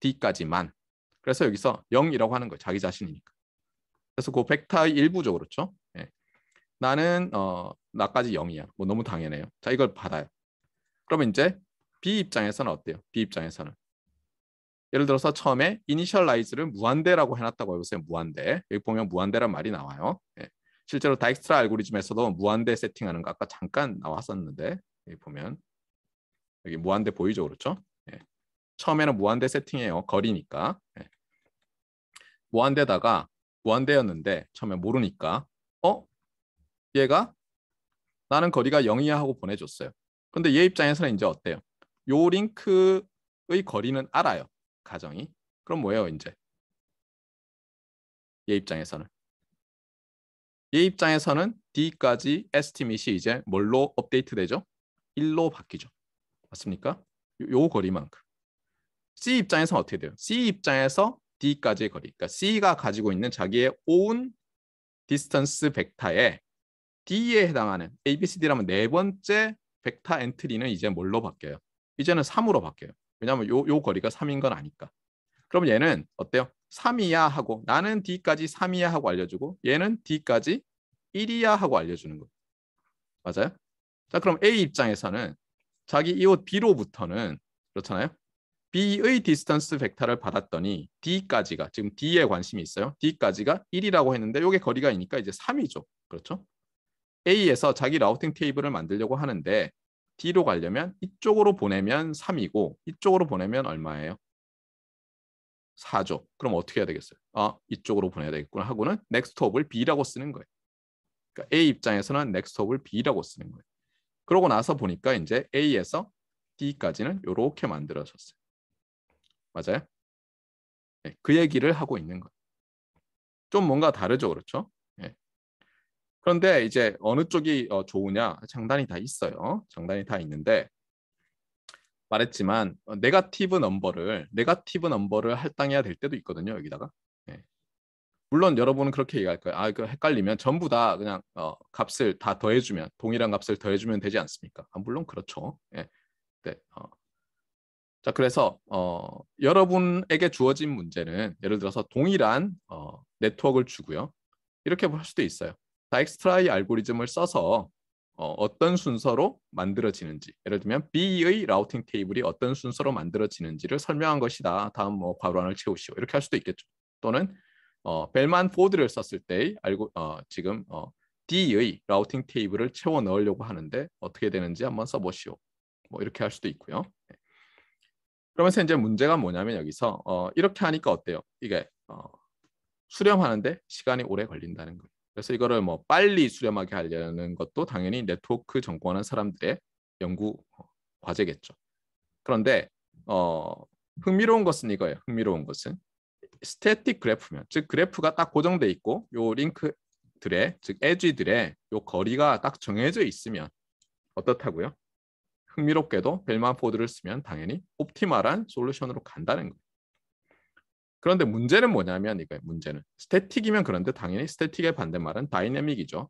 D까지만. 그래서 여기서 0이라고 하는 거예요. 자기 자신이니까. 그래서 그 벡터의 일부죠. 그렇죠? 예. 나는 어, 나까지 0이야. 뭐 너무 당연해요. 자, 이걸 받아요. 그러면 이제 B 입장에서는 어때요? B 입장에서는 예를 들어서 처음에 이니셜라이즈를 무한대라고 해놨다고 해보세요. 무한대. 여기 보면 무한대란 말이 나와요. 예. 실제로 다이스트라 알고리즘에서도 무한대 세팅하는 거 아까 잠깐 나왔었는데 여기 보면 여기 무한대 보이죠, 그렇죠? 예. 처음에는 무한대 세팅해요. 거리니까. 예. 무한대다가 무한대였는데 처음에 모르니까 어? 얘가 나는 거리가 0이야 하고 보내줬어요. 근데 얘 입장에서는 이제 어때요? 요 링크의 거리는 알아요. 가정이 그럼 뭐예요 이제 얘 입장에서는 얘 입장에서는 D까지 에스티밋이 이제 뭘로 업데이트 되죠? 1로 바뀌죠. 맞습니까? 요 거리만큼. C 입장에서는 어떻게 돼요? C 입장에서 D까지의 거리. 그러니까 C가 가지고 있는 자기의 온 디스턴스 벡터에 D에 해당하는 ABCD라면 네 번째 벡터 엔트리는 이제 뭘로 바뀌어요? 이제는 3으로 바뀌어요. 왜냐하면 요, 요 거리가 3인 건 아니까. 그럼 얘는 어때요? 3이야 하고 나는 D까지 3이야 하고 알려주고 얘는 D까지 1이야 하고 알려주는 거. 맞아요? 자 그럼 A 입장에서는 자기 이 옷 B로부터는 그렇잖아요. B의 디스턴스 벡터를 받았더니 D까지가 지금 D에 관심이 있어요. D까지가 1이라고 했는데 이게 거리가 이니까 이제 3이죠. 그렇죠? A에서 자기 라우팅 테이블을 만들려고 하는데 D로 가려면 이쪽으로 보내면 3이고 이쪽으로 보내면 얼마예요? 4죠. 그럼 어떻게 해야 되겠어요? 아, 이쪽으로 보내야 되겠구나 하고는 next hop을 B라고 쓰는 거예요. 그러니까 A 입장에서는 next hop을 B라고 쓰는 거예요. 그러고 나서 보니까 이제 A에서 D까지는 이렇게 만들어졌어요. 맞아요? 네, 그 얘기를 하고 있는 거예요. 좀 뭔가 다르죠, 그렇죠? 그런데 이제 어느 쪽이 어, 좋으냐 장단이 다 있어요. 장단이 다 있는데 말했지만 어, 네가티브 넘버를 네가티브 넘버를 할당해야 될 때도 있거든요. 여기다가 네. 물론 여러분은 그렇게 얘기할 거예요. 아, 그 헷갈리면 전부 다 그냥 어, 값을 다 더해주면 동일한 값을 더해주면 되지 않습니까? 아, 물론 그렇죠. 예. 네. 어. 자, 그래서 어, 여러분에게 주어진 문제는 예를 들어서 동일한 어, 네트워크를 주고요. 이렇게 볼 수도 있어요. 다익스트라이 알고리즘을 써서 어, 떤 순서로 만들어지는지 예를 들면 B의 라우팅 테이블이 어떤 순서로 만들어지는지를 설명한 것이다. 다음 뭐 괄호안을 채우시오. 이렇게 할 수도 있겠죠. 또는 어, 벨만 포드를 썼을 때 알고 어, 지금 어, D의 라우팅 테이블을 채워 넣으려고 하는데 어떻게 되는지 한번 써보시오. 뭐 이렇게 할 수도 있고요. 네. 그러면서 이제 문제가 뭐냐면 여기서 어, 이렇게 하니까 어때요? 이게 어, 수렴하는데 시간이 오래 걸린다는 거예요. 그래서 이거를 뭐 빨리 수렴하게 하려는 것도 당연히 네트워크 정권한 사람들의 연구 어, 과제겠죠. 그런데 어, 흥미로운 것은 이거예요. 흥미로운 것은 스태틱 그래프면 즉 그래프가 딱 고정돼 있고 요 링크들의 즉 에지들의 요 거리가 딱 정해져 있으면 어떻다고요? 흥미롭게도 벨만포드를 쓰면 당연히 옵티말한 솔루션으로 간다는 거예요. 그런데 문제는 뭐냐면 이거예요. 문제는 스태틱이면 그런데 당연히 스태틱의 반대말은 다이내믹이죠.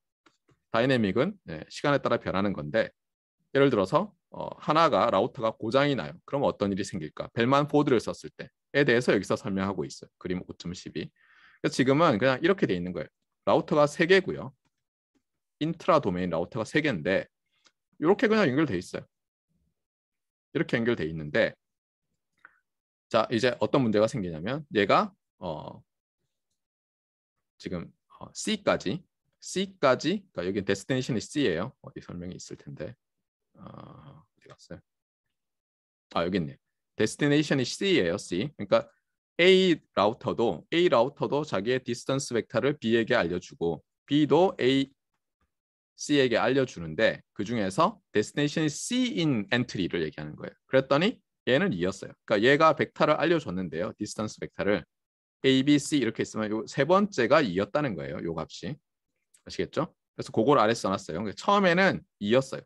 다이내믹은 예, 시간에 따라 변하는 건데 예를 들어서 어, 하나가 라우터가 고장이 나요. 그럼 어떤 일이 생길까? 벨만 포드를 썼을 때에 대해서 여기서 설명하고 있어요. 그림 5.12. 지금은 그냥 이렇게 돼 있는 거예요. 라우터가 3개고요. 인트라 도메인 라우터가 3개인데 이렇게 그냥 연결돼 있어요. 이렇게 연결돼 있는데 자, 이제 어떤 문제가 생기냐면 얘가 어, 지금 어, C까지 C까지 그러니까 여기 데스티네이션이 C예요. 어디 설명이 있을 텐데 어, 어디 갔어요? 아 여기 있네. 데스티네이션이 C예요. C. 그러니까 A 라우터도 A 라우터도 자기의 디스턴스 벡터를 B에게 알려주고 B도 A C에게 알려주는데 그 중에서 데스티네이션이 C인 엔트리를 얘기하는 거예요. 그랬더니 얘는 이었어요. 그러니까 얘가 벡터를 알려줬는데요. 디스턴스 벡터를 A, B, C 이렇게 있으면 요세 번째가 이었다는 거예요. 요 값이. 아시겠죠? 그래서 그걸 아래 써놨어요. 처음에는 이었어요.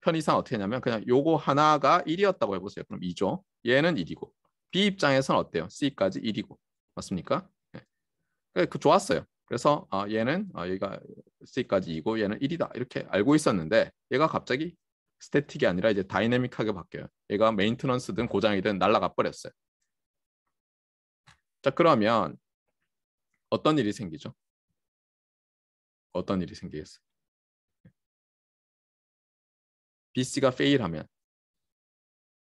편의상 어떻게 했냐면 그냥 요거 하나가 1이었다고 해보세요. 그럼 2죠. 얘는 1이고 B 입장에선 어때요? C까지 1이고 맞습니까? 네. 그 좋았어요. 그래서 아, 얘는 아, 얘가 C까지 2고 얘는 1이다 이렇게 알고 있었는데 얘가 갑자기 스태틱이 아니라 이제 다이내믹하게 바뀌어요. 얘가 메인트넌스든 고장이든 날라가 버렸어요. 자 그러면 어떤 일이 생기죠? 어떤 일이 생기겠어요? BC가 페일하면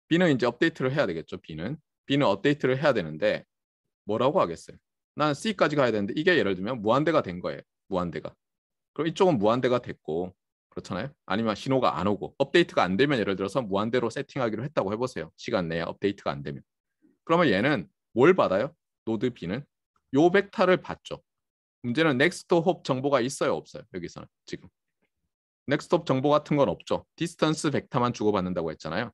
B는 이제 업데이트를 해야 되겠죠. B는 B는 업데이트를 해야 되는데 뭐라고 하겠어요? 나는 C까지 가야 되는데 이게 예를 들면 무한대가 된 거예요. 무한대가. 그럼 이쪽은 무한대가 됐고 그렇잖아요. 아니면 신호가 안 오고 업데이트가 안 되면 예를 들어서 무한대로 세팅하기로 했다고 해보세요. 시간 내에 업데이트가 안 되면. 그러면 얘는 뭘 받아요? 노드 B는 요 벡터를 받죠. 문제는 넥스트 홉 정보가 있어요, 없어요? 여기서는 지금. 넥스트 홉 정보 같은 건 없죠. 디스턴스 벡터만 주고받는다고 했잖아요.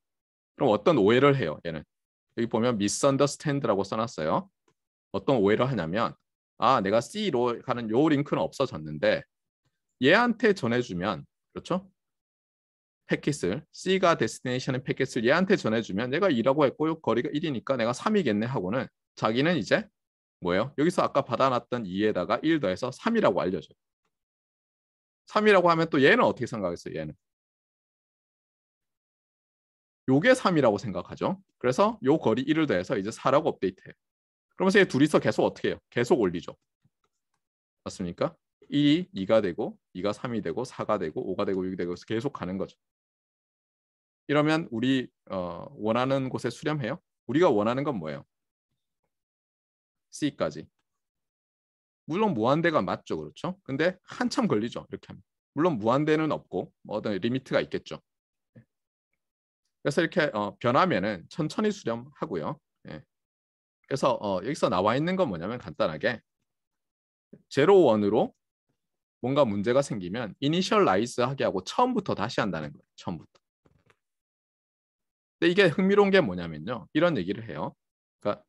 그럼 어떤 오해를 해요, 얘는. 여기 보면 미 i s u n d e 라고 써놨어요. 어떤 오해를 하냐면 아, 내가 C로 가는 요 링크는 없어졌는데 얘한테 전해주면 그렇죠? 패킷을 C가 데스티네이션의 패킷을 얘한테 전해주면 얘가 2라고 했고 요 거리가 1이니까 내가 3이겠네 하고는 자기는 이제 뭐예요? 여기서 아까 받아놨던 2에다가 1 더해서 3이라고 알려줘요. 3이라고 하면 또 얘는 어떻게 생각했어요? 얘는 요게 3이라고 생각하죠. 그래서 요 거리 1을 더해서 이제 4라고 업데이트해요. 그러면서 얘 둘이서 계속 어떻게 해요? 계속 올리죠. 맞습니까? 1이 2가 되고 2가 3이 되고 4가 되고 5가 되고 6이 되고 계속 가는 거죠. 이러면 우리 어, 원하는 곳에 수렴해요. 우리가 원하는 건 뭐예요? C까지. 물론 무한대가 맞죠. 그렇죠? 근데 한참 걸리죠. 이렇게 하면. 물론 무한대는 없고 뭐 어떤 리미트가 있겠죠. 그래서 이렇게 어, 변하면은 천천히 수렴하고요. 예. 그래서 어, 여기서 나와 있는 건 뭐냐면 간단하게 제로 원으로 뭔가 문제가 생기면 이니셜라이즈 하게 하고 처음부터 다시 한다는 거예요. 처음부터. 근데 이게 흥미로운 게 뭐냐면요. 이런 얘기를 해요. 그러니까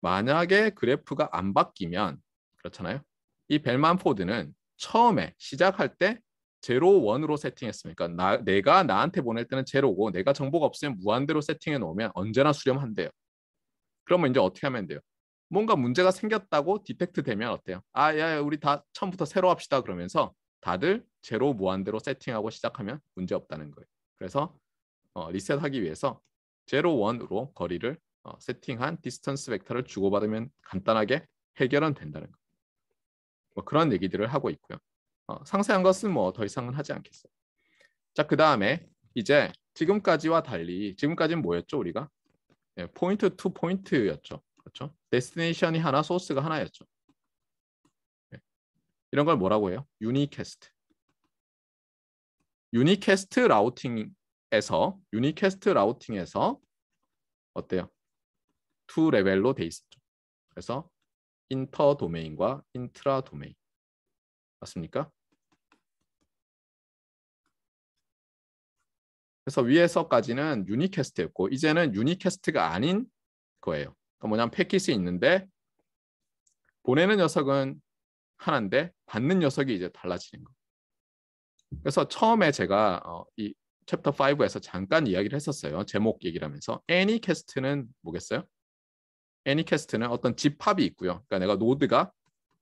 만약에 그래프가 안 바뀌면 그렇잖아요. 이 벨만 포드는 처음에 시작할 때 제로 원으로 세팅했으니까 그러니까 나, 내가 나한테 보낼 때는 제로고 내가 정보가 없으면 무한대로 세팅해 놓으면 언제나 수렴한대요. 그러면 이제 어떻게 하면 돼요? 뭔가 문제가 생겼다고 디펙트 되면 어때요? 아, 야, 야, 우리 다 처음부터 새로 합시다 그러면서 다들 제로 무한대로 세팅하고 시작하면 문제 없다는 거예요. 그래서 어, 리셋하기 위해서 제로 원으로 거리를 어, 세팅한 디스턴스 벡터를 주고받으면 간단하게 해결은 된다는 거. 뭐 그런 얘기들을 하고 있고요. 어, 상세한 것은 뭐 더 이상은 하지 않겠어요. 자, 그 다음에 이제 지금까지와 달리 지금까지는 뭐였죠 우리가? 예, 포인트 투 포인트였죠. 그렇죠? 데스티네이션이 하나, 소스가 하나였죠. 예. 이런 걸 뭐라고 해요? 유니캐스트. 유니캐스트 라우팅에서 유니캐스트 라우팅에서 어때요? 투 레벨로 돼 있었죠. 그래서 인터 도메인과 인트라 도메인 맞습니까? 그래서 위에서까지는 유니캐스트였고 이제는 유니캐스트가 아닌 거예요. 그러니까 뭐냐면 패킷이 있는데 보내는 녀석은 하나인데 받는 녀석이 이제 달라지는 거. 그래서 처음에 제가 어, 이 챕터 5에서 잠깐 이야기를 했었어요. 제목 얘기를 하면서 애니 캐스트는 뭐겠어요? 애니 캐스트는 어떤 집합이 있고요. 그러니까 내가 노드가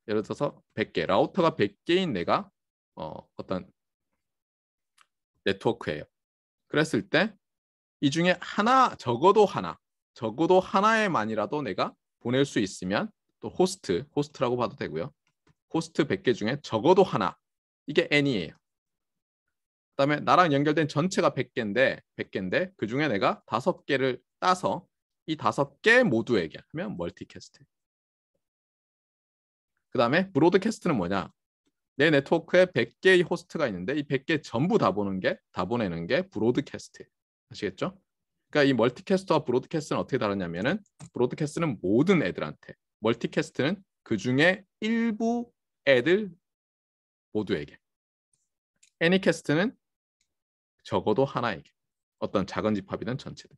예를 들어서 100개, 라우터가 100개인 내가 어, 어떤 네트워크예요. 그랬을 때 이 중에 하나 적어도 하나 적어도 하나에만이라도 내가 보낼 수 있으면 또 호스트, 호스트라고 봐도 되고요. 호스트 100개 중에 적어도 하나. 이게 n이에요. 그다음에 나랑 연결된 전체가 100개인데 100개인데 그중에 내가 5개를 따서 이 5개 모두에게 하면 멀티캐스트. 그다음에 브로드캐스트는 뭐냐? 내 네트워크에 100개의 호스트가 있는데 이 100개 전부 다 보는 게다 보내는 게 브로드캐스트. 아시겠죠? 그러니까 이 멀티캐스트와 브로드캐스트는 어떻게 다르냐면은 브로드캐스트는 모든 애들한테, 멀티캐스트는 그 중에 일부 애들 모두에게, 애니캐스트는 적어도 하나에게, 어떤 작은 집합이든 전체든.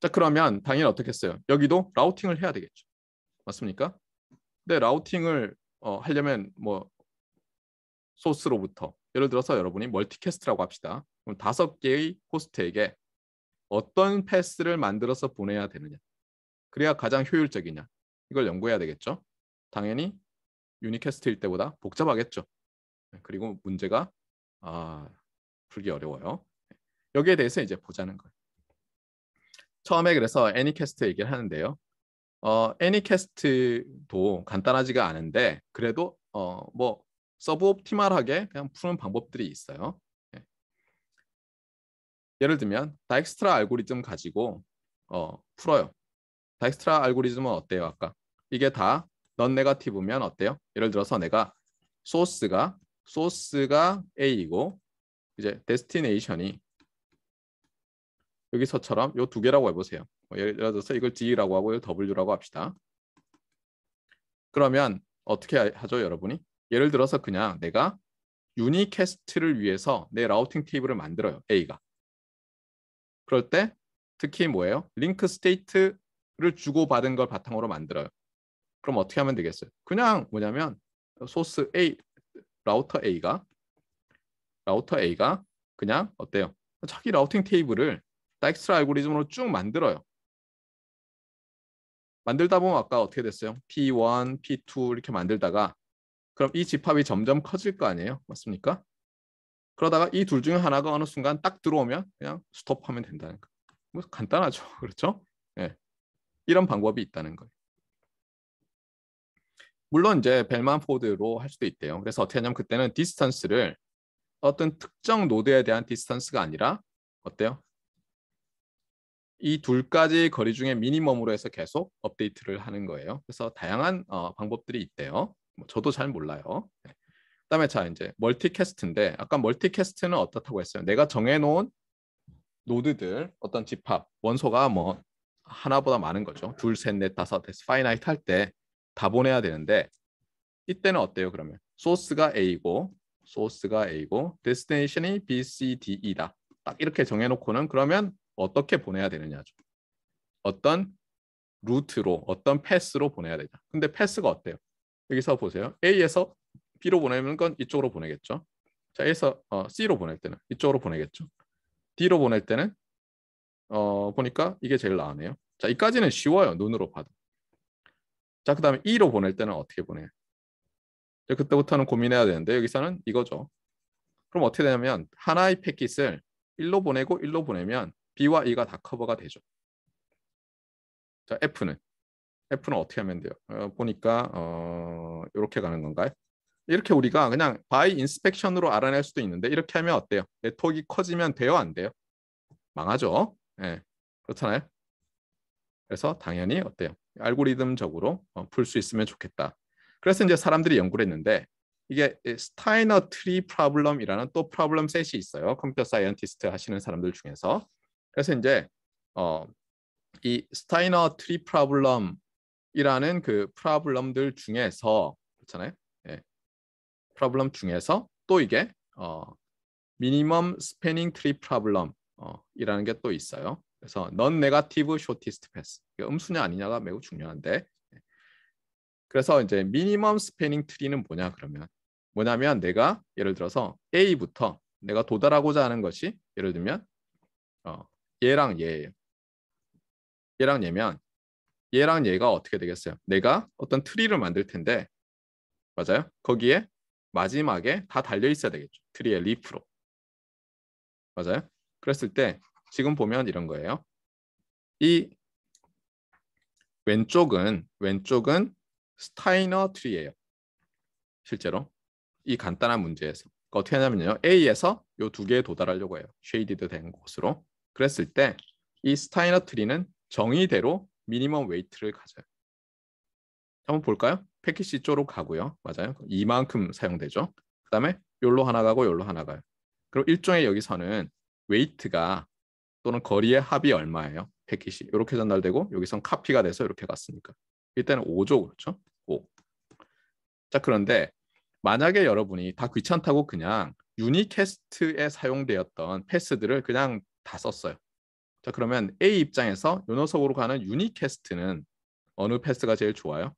자 그러면 당연히 어떻겠어요? 여기도 라우팅을 해야 되겠죠. 맞습니까? 근데 라우팅을 어, 하려면 뭐 소스로부터 예를 들어서 여러분이 멀티캐스트라고 합시다. 그럼 다섯 개의 호스트에게 어떤 패스를 만들어서 보내야 되느냐. 그래야 가장 효율적이냐. 이걸 연구해야 되겠죠. 당연히 유니캐스트일 때보다 복잡하겠죠. 네, 그리고 문제가 아, 풀기 어려워요. 네, 여기에 대해서 이제 보자는 거예요. 처음에 그래서 애니캐스트 얘기를 하는데요. 어, 애니캐스트도 간단하지가 않은데 그래도 어, 뭐 서브옵티말하게 그냥 푸는 방법들이 있어요. 예를 들면 다이스트라 알고리즘 가지고 어, 풀어요. 다이스트라 알고리즘은 어때요? 아까 이게 다 넌네가티브면 어때요? 예를 들어서 내가 소스가 소스가 A이고 이제 데스티네이션이 여기서처럼 요 두 개라고 해보세요. 뭐 예를 들어서 이걸 D라고 하고 이걸 W라고 합시다. 그러면 어떻게 하죠, 여러분이? 예를 들어서 그냥 내가 유니캐스트를 위해서 내 라우팅 테이블을 만들어요. A가 그럴 때 특히 뭐예요? 링크 스테이트를 주고받은 걸 바탕으로 만들어요. 그럼 어떻게 하면 되겠어요? 그냥 뭐냐면 소스 A, 라우터 A가 라우터 A가 그냥 어때요? 자기 라우팅 테이블을 다이스트라 알고리즘으로 쭉 만들어요. 만들다 보면 아까 어떻게 됐어요? P1, P2 이렇게 만들다가 그럼 이 집합이 점점 커질 거 아니에요? 맞습니까? 그러다가 이 둘 중에 하나가 어느 순간 딱 들어오면 그냥 스톱하면 된다는 거. 뭐 간단하죠. 그렇죠? 예. 이런 방법이 있다는 거예요. 물론 이제 벨만 포드로 할 수도 있대요. 그래서 어떻게 하냐면 그때는 디스턴스를 어떤 특정 노드에 대한 디스턴스가 아니라 어때요? 이 둘까지 거리 중에 미니멈으로 해서 계속 업데이트를 하는 거예요. 그래서 다양한 어, 방법들이 있대요. 뭐 저도 잘 몰라요. 네. 그다음에 자 이제 멀티캐스트인데 아까 멀티캐스트는 어떻다고 했어요? 내가 정해놓은 노드들 어떤 집합 원소가 뭐 하나보다 많은 거죠. 둘, 셋, 넷, 다섯, 해서 파이나이트 할때 다 보내야 되는데 이때는 어때요? 그러면 소스가 A고 소스가 A고 데스티네이션이 B, C, D, 이다딱 이렇게 정해놓고는 그러면 어떻게 보내야 되느냐죠. 어떤 루트로 어떤 패스로 보내야 되냐. 근데 패스가 어때요? 여기서 보세요. A에서 B로 보내는 건 이쪽으로 보내겠죠. 자, a 에서 어, C로 보낼 때는 이쪽으로 보내겠죠. D로 보낼 때는 어, 보니까 이게 제일 나으네요. 자, 이까지는 쉬워요. 눈으로 봐도. 자, 그 다음에 E로 보낼 때는 어떻게 보내요? 자, 그때부터는 고민해야 되는데 여기서는 이거죠. 그럼 어떻게 되냐면 하나의 패킷을 1로 보내고 1로 보내면 B와 E가 다 커버가 되죠. 자, F는 F는 어떻게 하면 돼요? 어, 보니까 어, 이렇게 가는 건가요? 이렇게 우리가 그냥 바이 인스펙션으로 알아낼 수도 있는데 이렇게 하면 어때요? 네트워크 커지면 돼요, 안 돼요? 망하죠. 예. 그렇잖아요. 그래서 당연히 어때요? 알고리즘적으로 어, 풀수 있으면 좋겠다. 그래서 이제 사람들이 연구를 했는데 이게 스타이너 트리 프라블럼이라는또프라블럼 셋이 있어요. 컴퓨터 사이언티스트 하시는 사람들 중에서. 그래서 이제 어, 이 스타이너 트리 프라블럼이라는그프라블럼들 중에서 그렇잖아요. 프로블럼 중에서 또 이게 어, 미니멈 스패닝 트리 프로블럼이라는 게 또 있어요. 그래서 넌 네가티브 쇼티스트 패스 음수냐 아니냐가 매우 중요한데 그래서 이제 미니멈 스패닝 트리는 뭐냐 그러면 뭐냐면 내가 예를 들어서 A부터 내가 도달하고자 하는 것이 예를 들면 어, 얘랑 얘예요. 얘랑 얘면 얘랑 얘가 어떻게 되겠어요? 내가 어떤 트리를 만들 텐데 맞아요? 거기에 마지막에 다 달려 있어야 되겠죠. 트리의 리프로. 맞아요? 그랬을 때 지금 보면 이런 거예요. 이 왼쪽은 왼쪽은 스타이너 트리예요. 실제로 이 간단한 문제에서 그러니까 어떻게 하냐면요. A에서 이 두 개에 도달하려고 해요. 쉐이디드 된 곳으로. 그랬을 때 이 스타이너 트리는 정의대로 미니멈 웨이트를 가져요. 한번 볼까요? 패키지 쪽으로 가고요. 맞아요. 이만큼 사용되죠. 그 다음에 열로 하나 가고 열로 하나 가요. 그리고 일종의 여기서는 웨이트가 또는 거리의 합이 얼마예요. 패킷이 이렇게 전달되고 여기선 카피가 돼서 이렇게 갔으니까 일단은 5조 그렇죠? 5. 자 그런데 만약에 여러분이 다 귀찮다고 그냥 유니캐스트에 사용되었던 패스들을 그냥 다 썼어요. 자 그러면 A 입장에서 요 녀석으로 가는 유니캐스트는 어느 패스가 제일 좋아요?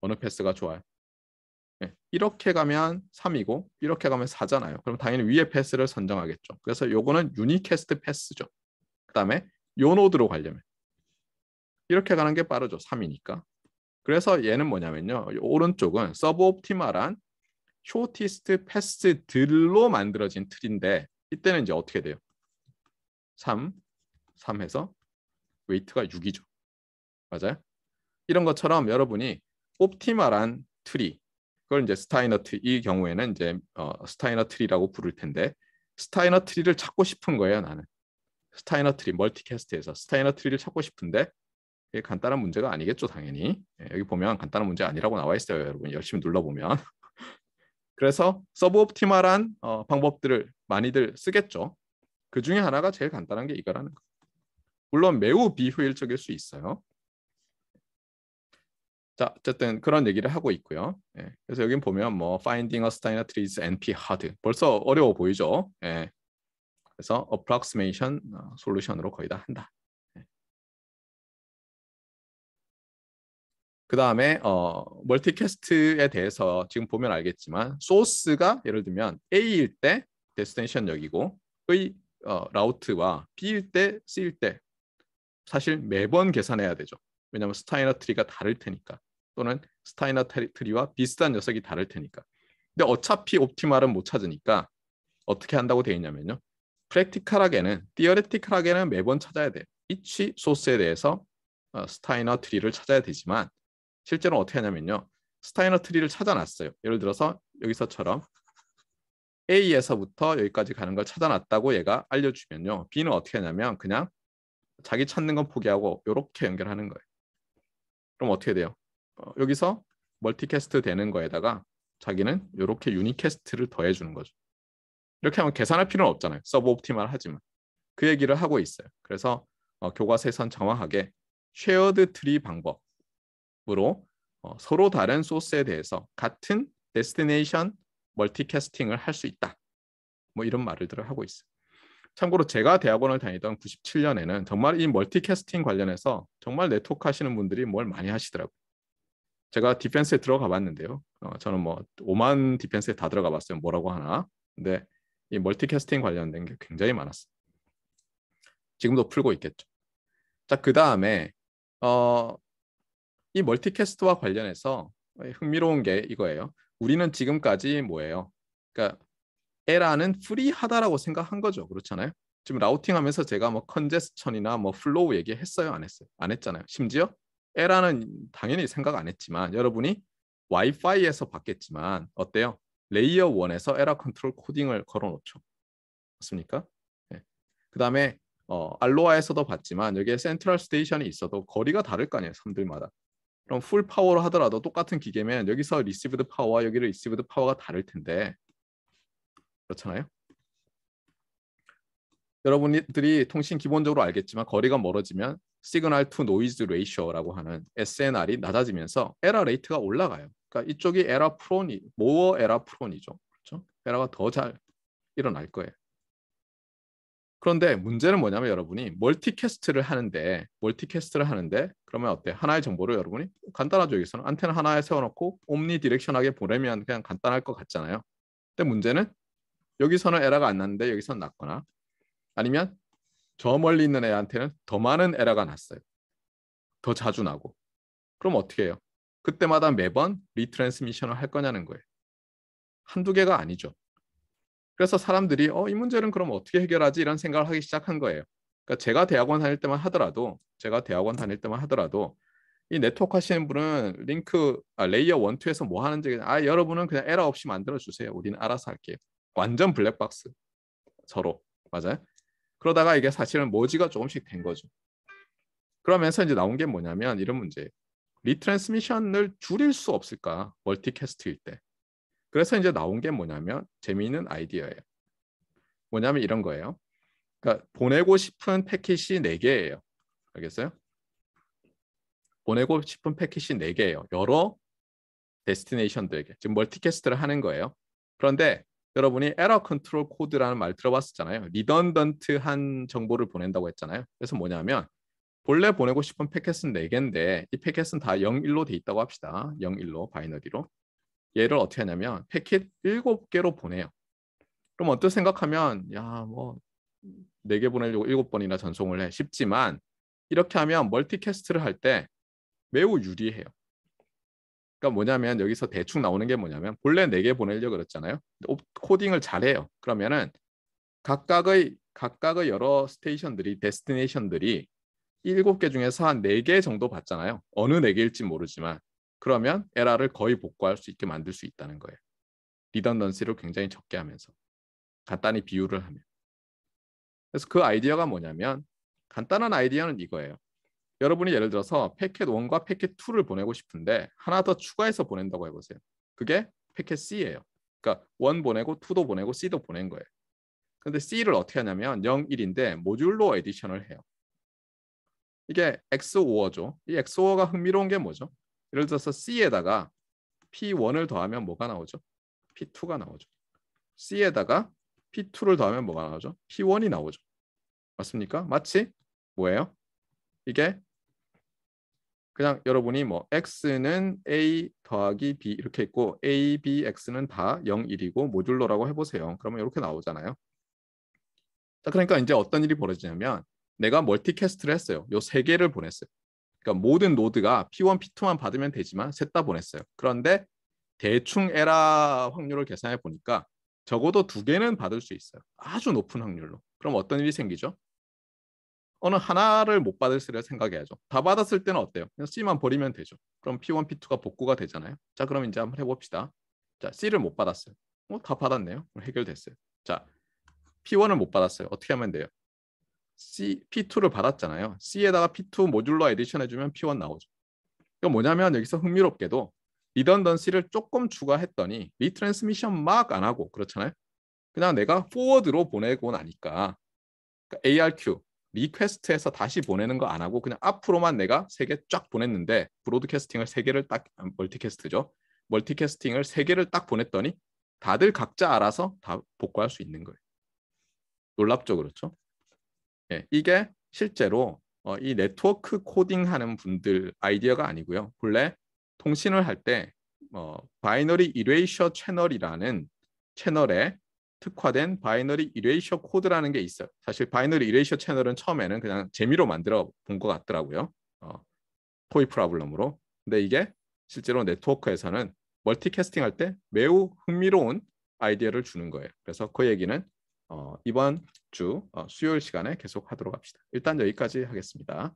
어느 패스가 좋아요? 네, 이렇게 가면 3이고 이렇게 가면 4잖아요. 그럼 당연히 위에 패스를 선정하겠죠. 그래서 요거는 유니캐스트 패스죠. 그 다음에 요 노드로 가려면 이렇게 가는 게 빠르죠. 3이니까. 그래서 얘는 뭐냐면요. 오른쪽은 서브 옵티마란 쇼티스트 패스들로 만들어진 틀인데 이때는 이제 어떻게 돼요? 3, 3 해서 웨이트가 6이죠. 맞아요? 이런 것처럼 여러분이 옵티마란 트리 그걸 이제 스타이너 트리 이 경우에는 이제 어, 스타이너 트리라고 부를 텐데 스타이너 트리를 찾고 싶은 거예요 나는 스타이너 트리 멀티캐스트에서 스타이너 트리를 찾고 싶은데 이게 간단한 문제가 아니겠죠 당연히 예, 여기 보면 간단한 문제 아니라고 나와 있어요 여러분 열심히 눌러보면 그래서 서브 옵티마란 어, 방법들을 많이들 쓰겠죠 그 중에 하나가 제일 간단한 게 이거라는 거 물론 매우 비효율적일 수 있어요 자, 어쨌든 그런 얘기를 하고 있고요. 예, 그래서 여기 보면 뭐 finding a Steiner tree's NP hard 벌써 어려워 보이죠. 예, 그래서 approximation 솔루션으로 어, 거의 다 한다. 예. 그 다음에 어, 멀티캐스트에 대해서 지금 보면 알겠지만 소스가 예를 들면 A일 때 데스티네이션 여기고 의 어, 라우트와 B일 때 C일 때 사실 매번 계산해야 되죠. 왜냐하면 스타이너 트리가 다를 테니까. 또는 스타이너 트리와 비슷한 녀석이 다를 테니까. 근데 어차피 옵티말은 못 찾으니까 어떻게 한다고 돼 있냐면요. 프랙티컬하게는 디어레티컬하게는 매번 찾아야 돼. 이치 소스에 대해서 어, 스타이너 트리를 찾아야 되지만 실제로 어떻게 하냐면요. 스타이너 트리를 찾아놨어요. 예를 들어서 여기서처럼 A에서부터 여기까지 가는 걸 찾아놨다고 얘가 알려주면요. B는 어떻게 하냐면 그냥 자기 찾는 건 포기하고 이렇게 연결하는 거예요. 그럼 어떻게 돼요? 어, 여기서 멀티캐스트 되는 거에다가 자기는 이렇게 유니캐스트를 더해 주는 거죠. 이렇게 하면 계산할 필요는 없잖아요. 서브 옵티말 하지만 그 얘기를 하고 있어요. 그래서 어, 교과서에선 정확하게 쉐어드 트리 방법으로 어, 서로 다른 소스에 대해서 같은 데스티네이션 멀티캐스팅을 할 수 있다. 뭐 이런 말들을 을 하고 있어요. 참고로 제가 대학원을 다니던 97년에는 정말 이 멀티캐스팅 관련해서 정말 네트워크 하시는 분들이 뭘 많이 하시더라고요. 제가 디펜스에 들어가 봤는데요. 어, 저는 뭐 오만 디펜스에 다 들어가 봤어요. 뭐라고 하나. 근데 이 멀티캐스팅 관련된 게 굉장히 많았어요. 지금도 풀고 있겠죠. 자, 그 다음에 어, 이 멀티캐스트와 관련해서 흥미로운 게 이거예요. 우리는 지금까지 뭐예요? 그러니까 에라는 프리하다라고 생각한 거죠. 그렇잖아요. 지금 라우팅 하면서 제가 뭐 컨제스천이나 뭐 플로우 얘기했어요, 안 했어요? 안 했잖아요. 심지어 에라는 당연히 생각 안 했지만 여러분이 와이파이에서 봤겠지만 어때요? 레이어 1에서 에라 컨트롤 코딩을 걸어놓죠. 맞습니까? 네. 예. 그 다음에 어, 알로아에서도 봤지만 여기에 센트럴 스테이션이 있어도 거리가 다를 거 아니에요. 섬들마다. 그럼 풀 파워로 하더라도 똑같은 기계면 여기서 리시브드 파워와 여기 를 리시브드 파워가 다를 텐데 그렇잖아요. 여러분들이 통신 기본적으로 알겠지만 거리가 멀어지면 시그널 투 노이즈 레이셔라고 하는 SNR이 낮아지면서 에러 레이트가 올라가요. 그러니까 이쪽이 에러 프론이 모어 에러 프론이죠. 그렇죠? 에러가 더 잘 일어날 거예요. 그런데 문제는 뭐냐면 여러분이 멀티캐스트를 하는데 멀티캐스트를 하는데 그러면 어때? 하나의 정보를 여러분이 간단하죠. 여기서는 안테나 하나에 세워놓고 옴니 디렉션하게 보내면 그냥 간단할 것 같잖아요. 근데 문제는 여기서는 에러가 안 났는데 여기서는 났거나 아니면 저 멀리 있는 애한테는 더 많은 에러가 났어요. 더 자주 나고. 그럼 어떻게 해요? 그때마다 매번 리트랜스미션을 할 거냐는 거예요. 한두 개가 아니죠. 그래서 사람들이 어, 이 문제는 그럼 어떻게 해결하지 이런 생각을 하기 시작한 거예요. 그러니까 제가 대학원 다닐 때만 하더라도 제가 대학원 다닐 때만 하더라도 이 네트워크 하시는 분은 링크 아, 레이어 1, 2에서뭐 하는지 아 여러분은 그냥 에러 없이 만들어 주세요. 우리는 알아서 할게요. 완전 블랙박스. 서로. 맞아요? 그러다가 이게 사실은 모지가 조금씩 된 거죠. 그러면서 이제 나온 게 뭐냐면 이런 문제. 리트랜스미션을 줄일 수 없을까? 멀티캐스트일 때. 그래서 이제 나온 게 뭐냐면 재미있는 아이디어예요. 뭐냐면 이런 거예요. 그러니까 보내고 싶은 패킷이 4개예요. 알겠어요? 보내고 싶은 패킷이 4개예요. 여러 데스티네이션들에게. 지금 멀티캐스트를 하는 거예요. 그런데 여러분이 에러 컨트롤 코드라는 말 들어봤었잖아요. 리던던트한 정보를 보낸다고 했잖아요. 그래서 뭐냐면 본래 보내고 싶은 패킷은 4개인데 이 패킷은 다 0, 1로 돼 있다고 합시다. 0, 1로 바이너리로. 얘를 어떻게 하냐면 패킷 7개로 보내요. 그럼 어떻게 생각하면 야뭐 4개 보내려고 7번이나 전송을 해 쉽지만 이렇게 하면 멀티캐스트를 할 때 매우 유리해요. 그러니까 뭐냐면 여기서 대충 나오는 게 뭐냐면 본래 네개 보내려고 그랬잖아요. 코딩을 잘해요. 그러면은 각각의 각각의 여러 스테이션들이 데스티네이션들이 일곱 개 중에서 한네개 정도 받잖아요. 어느 네 개일지 모르지만 그러면 에라를 거의 복구할 수 있게 만들 수 있다는 거예요. 리던던시를 굉장히 적게 하면서 간단히 비유를 하면. 그래서 그 아이디어가 뭐냐면 간단한 아이디어는 이거예요. 여러분이 예를 들어서 패킷 1과 패킷 2를 보내고 싶은데 하나 더 추가해서 보낸다고 해보세요. 그게 패킷 C예요. 그러니까 1 보내고 2도 보내고 C도 보낸 거예요. 근데 C를 어떻게 하냐면 0, 1인데 모듈로 에디션을 해요. 이게 XOR죠. 이 XOR가 흥미로운 게 뭐죠? 예를 들어서 C에다가 P1을 더하면 뭐가 나오죠? P2가 나오죠. C에다가 P2를 더하면 뭐가 나오죠? P1이 나오죠. 맞습니까? 마치 뭐예요? 이게 그냥 여러분이 뭐 x는 a 더하기 b 이렇게 있고 a, b, x는 다 0, 1이고 모듈러라고 해보세요. 그러면 이렇게 나오잖아요. 자, 그러니까 이제 어떤 일이 벌어지냐면 내가 멀티캐스트를 했어요. 요 세 개를 보냈어요. 그러니까 모든 노드가 P1, P2만 받으면 되지만 셋 다 보냈어요. 그런데 대충 에라 확률을 계산해 보니까 적어도 두 개는 받을 수 있어요. 아주 높은 확률로. 그럼 어떤 일이 생기죠? 어느 하나를 못 받을 수를 생각해야죠. 다 받았을 때는 어때요? 그냥 C만 버리면 되죠. 그럼 P1, P2가 복구가 되잖아요. 자, 그럼 이제 한번 해봅시다. 자, C를 못 받았어요. 어, 다 받았네요. 해결됐어요. 자, P1을 못 받았어요. 어떻게 하면 돼요? C, P2를 받았잖아요. C에다가 P2 모듈러 에디션 해주면 P1 나오죠. 이거 뭐냐면 여기서 흥미롭게도 리던던시를 조금 추가했더니 리트랜스미션 막 안 하고 그렇잖아요. 그냥 내가 포워드로 보내고 나니까 그러니까 ARQ 리퀘스트해서 다시 보내는 거 안 하고 그냥 앞으로만 내가 세 개 쫙 보냈는데 브로드캐스팅을 세 개를 딱 아, 멀티캐스트죠. 멀티캐스팅을 세 개를 딱 보냈더니 다들 각자 알아서 다 복구할 수 있는 거예요. 놀랍죠, 그렇죠? 예, 이게 실제로 어, 이 네트워크 코딩 하는 분들 아이디어가 아니고요. 본래 통신을 할때 어, 바이너리 이레이셔 채널이라는 채널에 특화된 바이너리 이레이셔 코드라는 게 있어요. 사실 바이너리 이레이셔 채널은 처음에는 그냥 재미로 만들어 본 것 같더라고요. 어, 토이 프라블럼으로. 근데 이게 실제로 네트워크에서는 멀티캐스팅 할 때 매우 흥미로운 아이디어를 주는 거예요. 그래서 그 얘기는 어, 이번 주 어, 수요일 시간에 계속 하도록 합시다. 일단 여기까지 하겠습니다.